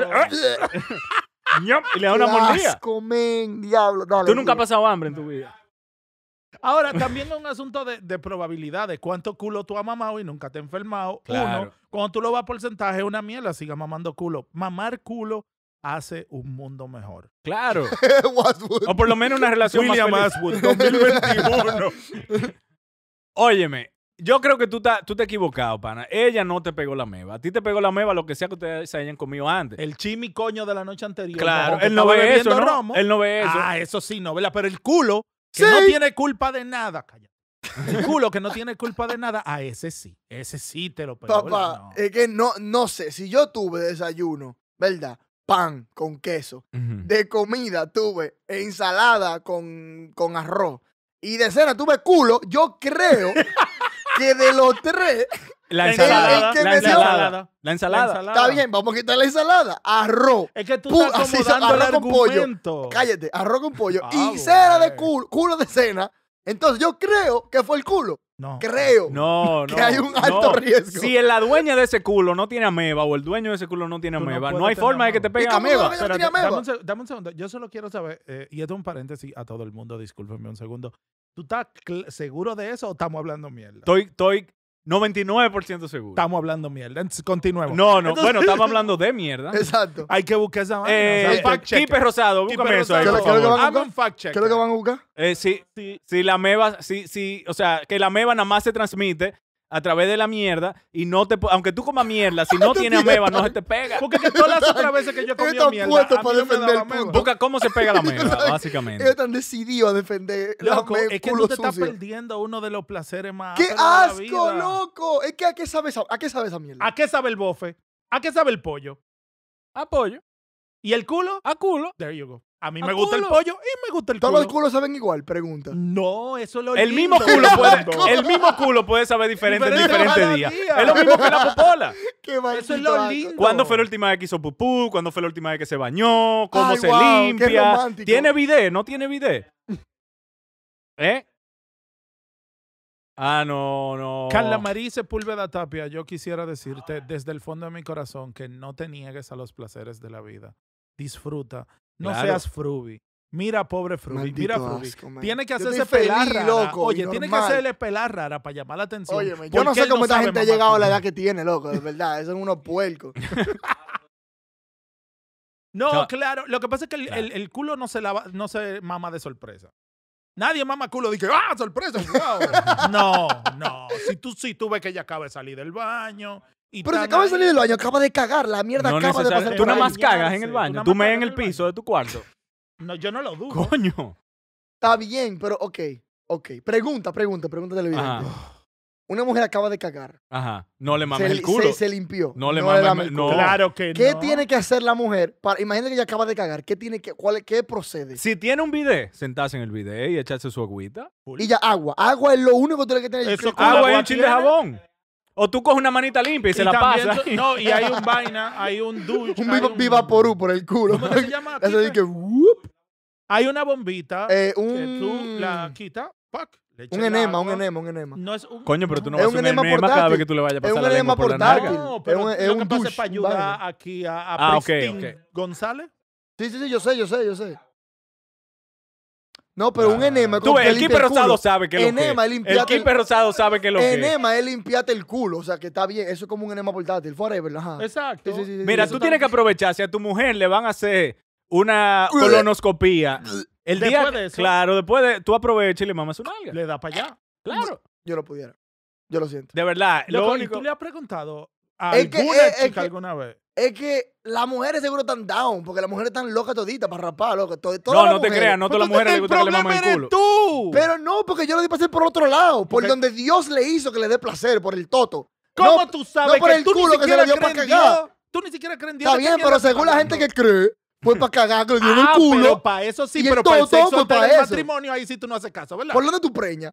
y le da una mordida.
Tú nunca has
pasado hambre en tu vida.
Ahora, también es un asunto de, de probabilidades. ¿Cuánto culo tú has mamado y nunca te has enfermado? Uno, cuando tú lo vas a porcentaje, una mierda, siga mamando culo. Mamar culo hace un mundo mejor.
Claro. o por lo menos una relación más 2021. Óyeme, yo creo que tú, tú te has equivocado, pana. Ella no te pegó la meba. A ti te pegó la meba lo que sea que ustedes hayan comido antes. El chimi coño de la noche anterior. Claro, él no ve eso, no ve eso. Ah,
eso sí, no, Pero el culo, que no tiene culpa de nada, Calla. El culo que no tiene culpa de nada, a ese sí. Ese sí te lo pegó. Papá, es
que no, no sé, si yo tuve desayuno, ¿verdad? pan con queso. De comida tuve ensalada con, arroz. Y de cena tuve culo. Yo creo que de los tres.
La ensalada. la, ensalada Está
bien, vamos a quitar la ensalada. Arroz. Es que tú estás arroz el con pollo. Cállate, arroz con pollo. Ah, y cera de culo, culo de cena entonces yo creo que fue el culo. No. Creo.
No, no. Que hay un alto riesgo. Si la dueña de ese culo no tiene ameba o el dueño de ese culo no tiene ameba, no, hay forma de que te pegue ameba. No tiene ameba.
Dame, un, segundo. Yo solo quiero saber, eh, y esto es un paréntesis a todo el mundo, discúlpenme un segundo. ¿Tú estás seguro de eso o estamos hablando mierda?
Estoy, estoy 99% seguro.
Estamos hablando mierda.
continuemos. No, no. bueno, estamos hablando de mierda. Exacto.
Hay que buscar esa mierda Eh, fact check. Kipe
Rosado, búscame eso ahí, ¿Qué es
lo que van a buscar?
Eh, si, sí. si la meba, si, si, o sea, que la meba nada más se transmite a través de la mierda y no te aunque tú comas mierda, si no tienes ameba no se te pega. Porque que todas las otras veces que yo comí mierda, a mí para me Busca cómo se pega la ameba, básicamente.
Ellos están decidido a defender la Es que tú te estás
perdiendo uno de los placeres más ¡Qué asco, loco! Es que ¿a qué, sabe ¿a qué sabe esa mierda? ¿A qué sabe el bofe? ¿A qué sabe el pollo? A pollo. ¿Y el culo? A culo. There
you go. A mí
me gusta el pollo y me gusta el Todos los culos saben igual, pregunta. No, eso es lo El mismo culo puede,
el mismo culo puede saber diferente, en diferentes días. Es lo mismo que la popola.
eso es lo lindo.
¿Cuándo fue la última vez que hizo pupú? ¿Cuándo fue la última vez que se bañó? ¿Cómo se limpia? ¿Tiene bidet? ¿No tiene video? no tiene video eh Ah, no, no. Carla
Marí Sepúlveda Tapia, yo quisiera decirte desde el fondo de mi corazón que no te niegues a los placeres de la vida. Disfruta no seas fruby Mira, pobre Frubi. Mira, tiene que hacerse pelar rara. Loco, Oye, tiene que hacerle pelar rara para llamar la atención. yo no sé cómo esta gente ha llegado a la edad
que tiene, loco. De verdad,
esos son unos puercos. no, claro. Lo que pasa es que el, culo no se, lava, no se mama de sorpresa. Nadie mama culo dice, ¡ah, sorpresa! no, no. Si tú, si tú ves que ella acaba de salir del baño, pero se
acaba de salir del baño, acaba de cagar, la mierda acaba de
pasar. Tú más cagas en el baño, tú me en el piso de tu cuarto. No, yo no lo dudo. Coño.
Está bien, pero ok, ok. Pregunta,
pregunta, pregunta televidente.
Una mujer acaba de cagar.
Ajá. No le mames el culo. Se, limpió. No le mames el culo. No. Claro que no. ¿Qué tiene
que hacer la mujer? imagínate que ella acaba de cagar. ¿Qué tiene que,
cuál, qué procede? Si tiene un bidet, sentarse en el bidet y echarse su agüita. Y ya,
agua. Agua es lo único que
tiene que tener. Eso, agua y un chile de jabón. O tú coges una manita limpia y, se la pasas. No, y hay un vaina,
hay un
douche. Un, viva, viva por el culo. ¿Cómo se Eso es que,
Hay una bombita eh, que tú la quitas, pac, un enema, un enema, un enema. Coño, pero tú no vas a hacer un enema, cada vez que tú le vayas a pasar es un enema por portátil. No, pero es un, es lo que pasa es para ayudar aquí a, a ah, González. Sí, sí, sí, yo sé, yo sé, yo sé.
No, pero un ah. enema. Tú el Kipe Rosado sabe que lo El Rosado sabe que lo enema, Enema
es limpiarte el culo. O sea, que está bien. Eso es como un enema portátil.
Forever,
ajá. Exacto. Mira, tú tienes
que aprovechar. Si a tu mujer le van a hacer una colonoscopía. El día, después de eso, Claro, después de... Tú aprovecha y le mamas una ah, alga. Le da para allá. Claro. Yo lo pudiera. Yo lo siento. De verdad. Lo, único...
¿Tú le has preguntado a alguna chica alguna vez?
es que las mujeres seguro están down, porque las mujeres están locas toditas para rapar, loco. mujeres no, no te creas, no todas las mujeres le gusta que le mamen el culo. tú! Pero no, porque yo lo di placer por otro lado, por donde Dios le hizo que le dé placer, por el toto. ¿Cómo tú sabes no por el culo que se le dio para cagar?
Tú ni siquiera crees en Dios. Está bien, pero según la gente que
cree, fue para cagar, que le dio el ah, culo. pero para eso sí, y pero para el fue para eso. matrimonio
ahí sí tú no haces caso, ¿verdad? ¿Por dónde tú preñas?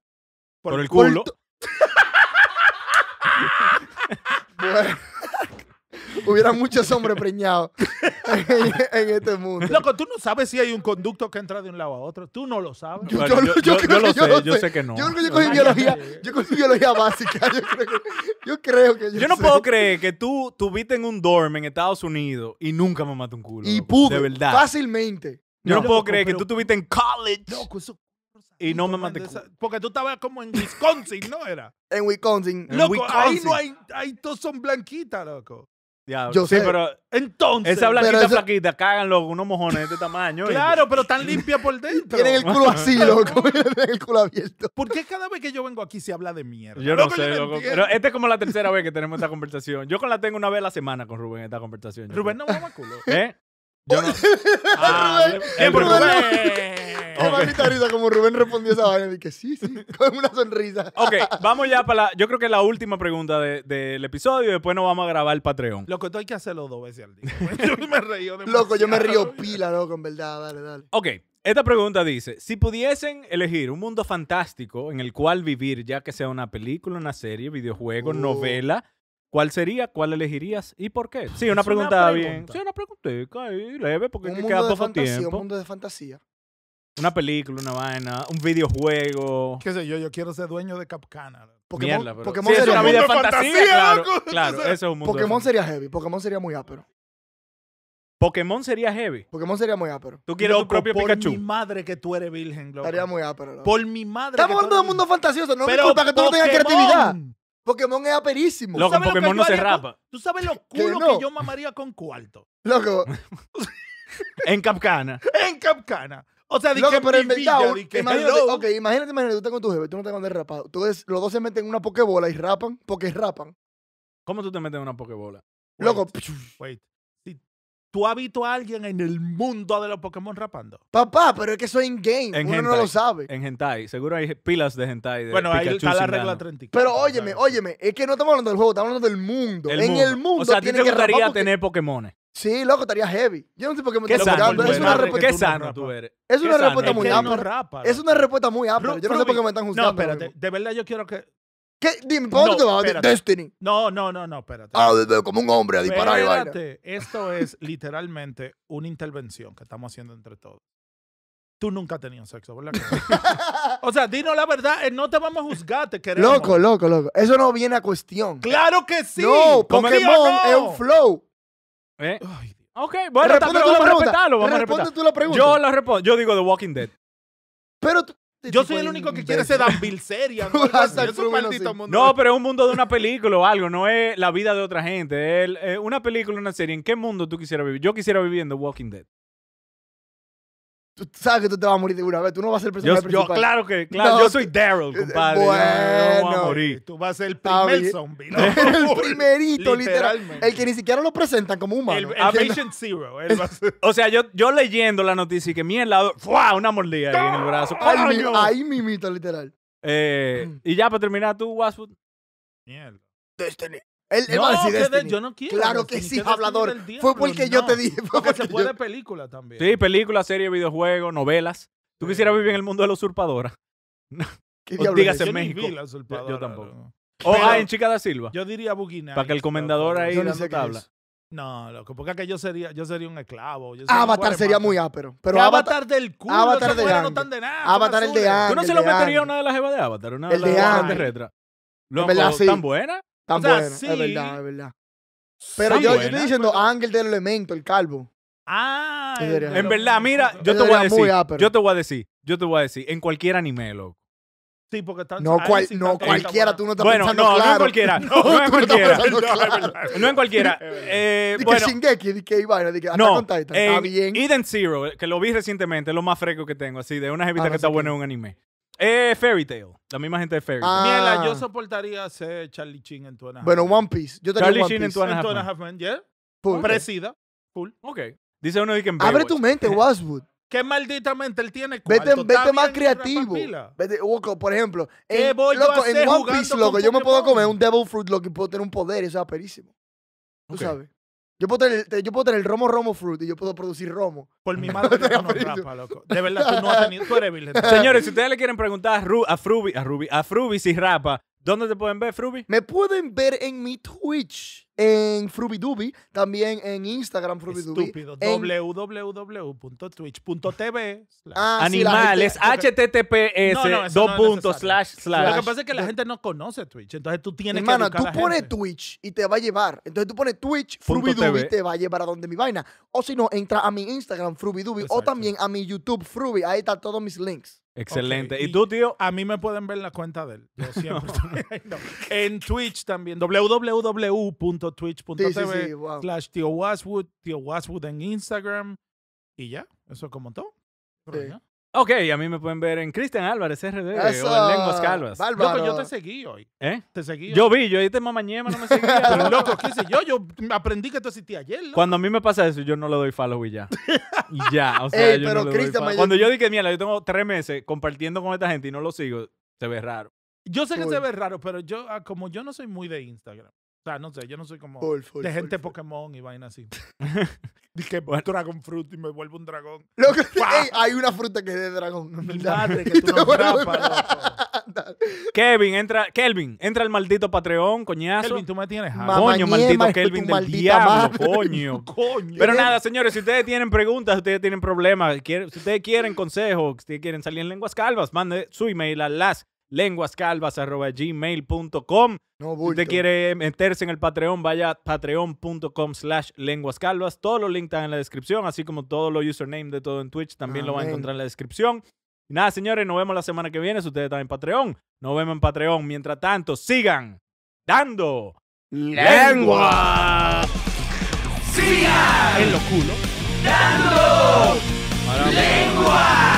Por, el culo. Bueno hubiera muchos hombres preñados en, este mundo. Loco, tú no sabes si hay un conducto que entra de un lado a otro. Tú no lo sabes. Yo, yo, yo, yo sé, yo que no. Yo creo que yo cogí biología, yo cogí biología básica. Yo creo que
yo, creo yo no puedo creer que tú tuviste en un dorm en Estados Unidos y nunca me mató un culo. Y pude, de verdad.
fácilmente.
Yo no, puedo creer que tú tuviste en college. y no me maté. Porque tú estabas como
en Wisconsin, ¿no era? En Wisconsin. Loco, ahí no hay, ahí todos son blanquitas, loco.
Yo sí, sé. pero entonces. Esa blanquita flaquita, plaquita, cáganlo, unos mojones de este tamaño. claro, pero tan limpia por dentro. Tienen el culo así, loco. Tienen el culo abierto. ¿Por
qué cada vez que yo vengo aquí se habla de mierda? Yo no sé, loco. Pero
esta es como la tercera vez que tenemos esta conversación. Yo con la tengo una vez a la semana con Rubén esta conversación. Rubén no no me culo. ¿Eh? Yo no. Ah, Rubén, Rubén, como
Rubén respondió esa vaina. Dije, sí, sí, con una
sonrisa. Ok, vamos ya para la. Yo creo que es la última pregunta del episodio y después nos vamos a grabar el Patreon.
Loco, tú hay que hacerlo dos veces al día. Yo me Loco, yo me río pila, loco, en verdad. Dale, dale.
Ok, esta pregunta dice: Si pudiesen elegir un mundo fantástico en el cual vivir, ya que sea una película, una serie, videojuego, uh. novela ¿Cuál sería? ¿Cuál elegirías? ¿Y por qué? Sí, una pregunta, bien. Sí, una pregunta ahí, leve, porque es que queda poco fantasía, tiempo. Un
mundo de fantasía.
Una película, una vaina, un videojuego.
Qué sé yo, yo quiero ser dueño de Capcana. Pokémon, Mierda,
pero... Pokémon sí, sería es una vida de
fantasía, claro, claro es un mundo Pokémon sería heavy, Pokémon sería muy ápero. Pokémon sería heavy. Pokémon sería muy ápero. Tú quieres un tu propio Pikachu. Por
mi
madre que tú eres virgen, Globo. Estaría muy ápero. Por mi
madre. Estamos hablando de un mundo fantasioso.
No pero me que tú no tengas creatividad. Pokémon es aperísimo. Loco, Pokémon no se rapa. ¿Tú sabes lo culo que, que yo mamaría con cuarto? Loco. en Capcana. en Capcana. O sea, dije, que pero en verdad, imagínate, ok,
imagínate, imagínate, tú estás con tu jefe, tú no te van a rapado. Entonces, los dos se meten en una pokebola y rapan, porque rapan. ¿Cómo tú te metes en una pokebola?
Loco, wait. ¿Tú has visto a alguien en el mundo de los Pokémon rapando?
Papá, pero es que eso es in-game. Uno no lo sabe. En hentai. Seguro hay pilas de hentai. bueno, hay ahí está la regla 34. Pero óyeme,
óyeme. Es que no estamos hablando del juego, estamos hablando del mundo. en el mundo O sea, a ti te
tener Pokémon.
Sí, loco, estaría heavy. Yo no sé por qué me están juzgando. Es una Qué tú eres. Es una respuesta muy amplia. Es una respuesta muy amplia. Yo no sé por qué me están juzgando. No, espérate.
De verdad yo quiero que
¿Qué? Dime, dónde Destiny.
No, no, no, no, espérate. Ah, como un hombre a disparar espérate. y Espérate, Esto es literalmente una intervención que estamos haciendo entre todos. Tú nunca has tenido sexo, ¿verdad? o sea, dinos la verdad, eh, no te vamos a juzgar, te queremos. Loco,
loco, loco. Eso no viene a cuestión.
¡Claro que sí! No, Pokémon es un
flow. ¿Eh?
ok, bueno, responde tú vamos a pregunta. responde tú la pregunta. Yo
la respondo. Yo digo The Walking Dead. Pero tú, este Yo soy el
único que quiere ser Dan Bilzerian. ¿no? No,
pero es un mundo de una película o algo, no es la vida de otra gente. Eh, una película, una serie. ¿En qué mundo tú quisieras vivir? Yo quisiera vivir en The Walking Dead
tú sabes que tú te vas a morir de una vez. Tú no vas a ser el personaje yo, principal. claro que, claro. yo soy
Daryl, eh, compadre. Bueno. Yo voy a morir. Tú vas a
ser el primer zombie. el primerito, literalmente. Literal, el que ni siquiera lo presentan como humano. El, el,
patient zero. O sea, yo, yo leyendo la noticia y que mi lado ¡fua! Una mordida ahí en el brazo. Ahí,
ahí mimito, literal.
Eh, y ya, para terminar, tú, Waspwood.
Mierda. Destiny. Él, no, va a decir que este yo no quiero. Claro que sí, hablador. fue porque yo te dije. porque, se puede película también.
Sí, película, serie, videojuego novelas. Tú quisieras vivir en el mundo de la usurpadora. o dígase en México. yo, tampoco. O oh, ah, en Chica da Silva. Yo diría Bugina Para que el comendador ahí no dando tabla.
No, loco, porque yo sería, yo sería un esclavo. Avatar sería muy ápero. Pero Avatar, del culo. Avatar de no tan de nada. Avatar el de Ang. ¿Tú no se lo meterías a una de las jevas
de Avatar? Una de las de retra. ¿Tan buena? Tan o sí, es verdad, es verdad.
Pero yo, estoy diciendo Ángel del Elemento, el calvo. Ah, en
verdad, mira, yo te voy a decir, yo te voy a decir, yo te voy a decir, en cualquier anime, loco.
Sí, porque están, no, cual, no cualquiera, tú no estás bueno, pensando no, claro. no en cualquiera, no, en cualquiera.
No, en cualquiera. Eh, dice bueno,
Shingeki, di que iba, no, está
bien. Eden Zero, que lo vi recientemente, es lo más fresco que tengo, así, de una jevita ah, que está buena en un anime. Eh, Fairy Tale. La misma gente de Fairy Tale. Ah. yo
soportaría ser Charlie Chin en Tuana Bueno, One Piece. Yo Charlie Chin en tu Two
yeah. Presida.
Cool Ok. Dice uno de que Abre tu mente, Waswood Qué maldita mente él tiene. Vete, vete más creativo.
Vete, por ejemplo, en, loco, One Piece, loco, yo me puedo comer un Devil Fruit, loco, y puedo tener un poder, eso es perísimo. Tú sabes. Yo puedo, tener, el romo romo fruit y yo puedo producir romo. Por mi madre, que no
rapa, loco. De verdad, tú no has tenido, tú eres virgen. Señores, si ustedes le quieren preguntar a, Ru, a Fruby, a Ruby, a Fruby si rapa, ¿dónde te pueden ver, Fruby? Me pueden ver en mi Twitch en
Frubidubi, también en Instagram Frubidubi. Estúpido. www.twitch.tv. Ah, Animales. HTTPS. No, puntos. Lo que pasa es que la gente no conoce Twitch. Entonces tú tienes Hermana, que. Hermana, tú pones
Twitch y te va a llevar. Entonces tú pones Twitch, Frubidubi, te va a llevar a donde mi vaina. O si no, entra a mi Instagram, Frubidubi, o también
a
mi YouTube, Frubi. Ahí están todos mis links.
Excelente. ¿Y, tú,
tío? A mí me pueden ver la cuenta de él. Yo siempre. En Twitch también. www twitch.tv slash Tío Waswood Tío Waswood en Instagram. Y ya, eso es como todo.
Ok, a mí me pueden ver en Cristian Álvarez RD o en Lenguas Calvas. yo te seguí hoy. ¿Eh? Te seguí. Yo vi, yo ahí te mamañema, no me seguía. pero loco, ¿qué sé yo? Yo
aprendí que tú existías ayer.
Cuando a mí me pasa eso, yo no le doy follow y ya. ya, o sea, yo pero no Cuando yo dije, mira yo tengo tres meses compartiendo con esta gente y no lo sigo, se ve raro. Yo sé que se ve
raro, pero yo, ah, como yo no soy muy de Instagram, o sea, no sé, yo no soy como de gente Pokémon y vaina así. Dije bueno. Dragon Fruit y me vuelvo un dragón. Lo hay una fruta que es de dragón. Mi que tú
Kevin, entra, Kelvin, entra el maldito Patreon, coñazo. Kelvin, tú me tienes. coño, maldito Kelvin del diablo, coño. Pero nada, señores, si ustedes tienen preguntas, si ustedes tienen problemas, si ustedes quieren consejos, si ustedes quieren salir en lenguas calvas, mande su email a las lenguascalvas.gmail.com.
si
usted
quiere meterse en el Patreon, vaya a patreon.com slash lenguascalvas. Todos los links están en la descripción, así como todos los usernames de todo en Twitch también lo va a encontrar en la descripción. nada, señores, nos vemos la semana que viene si ustedes están en Patreon. Nos vemos en Patreon. Mientras tanto, sigan dando lengua. Sigan en los culos.
Dando lengua.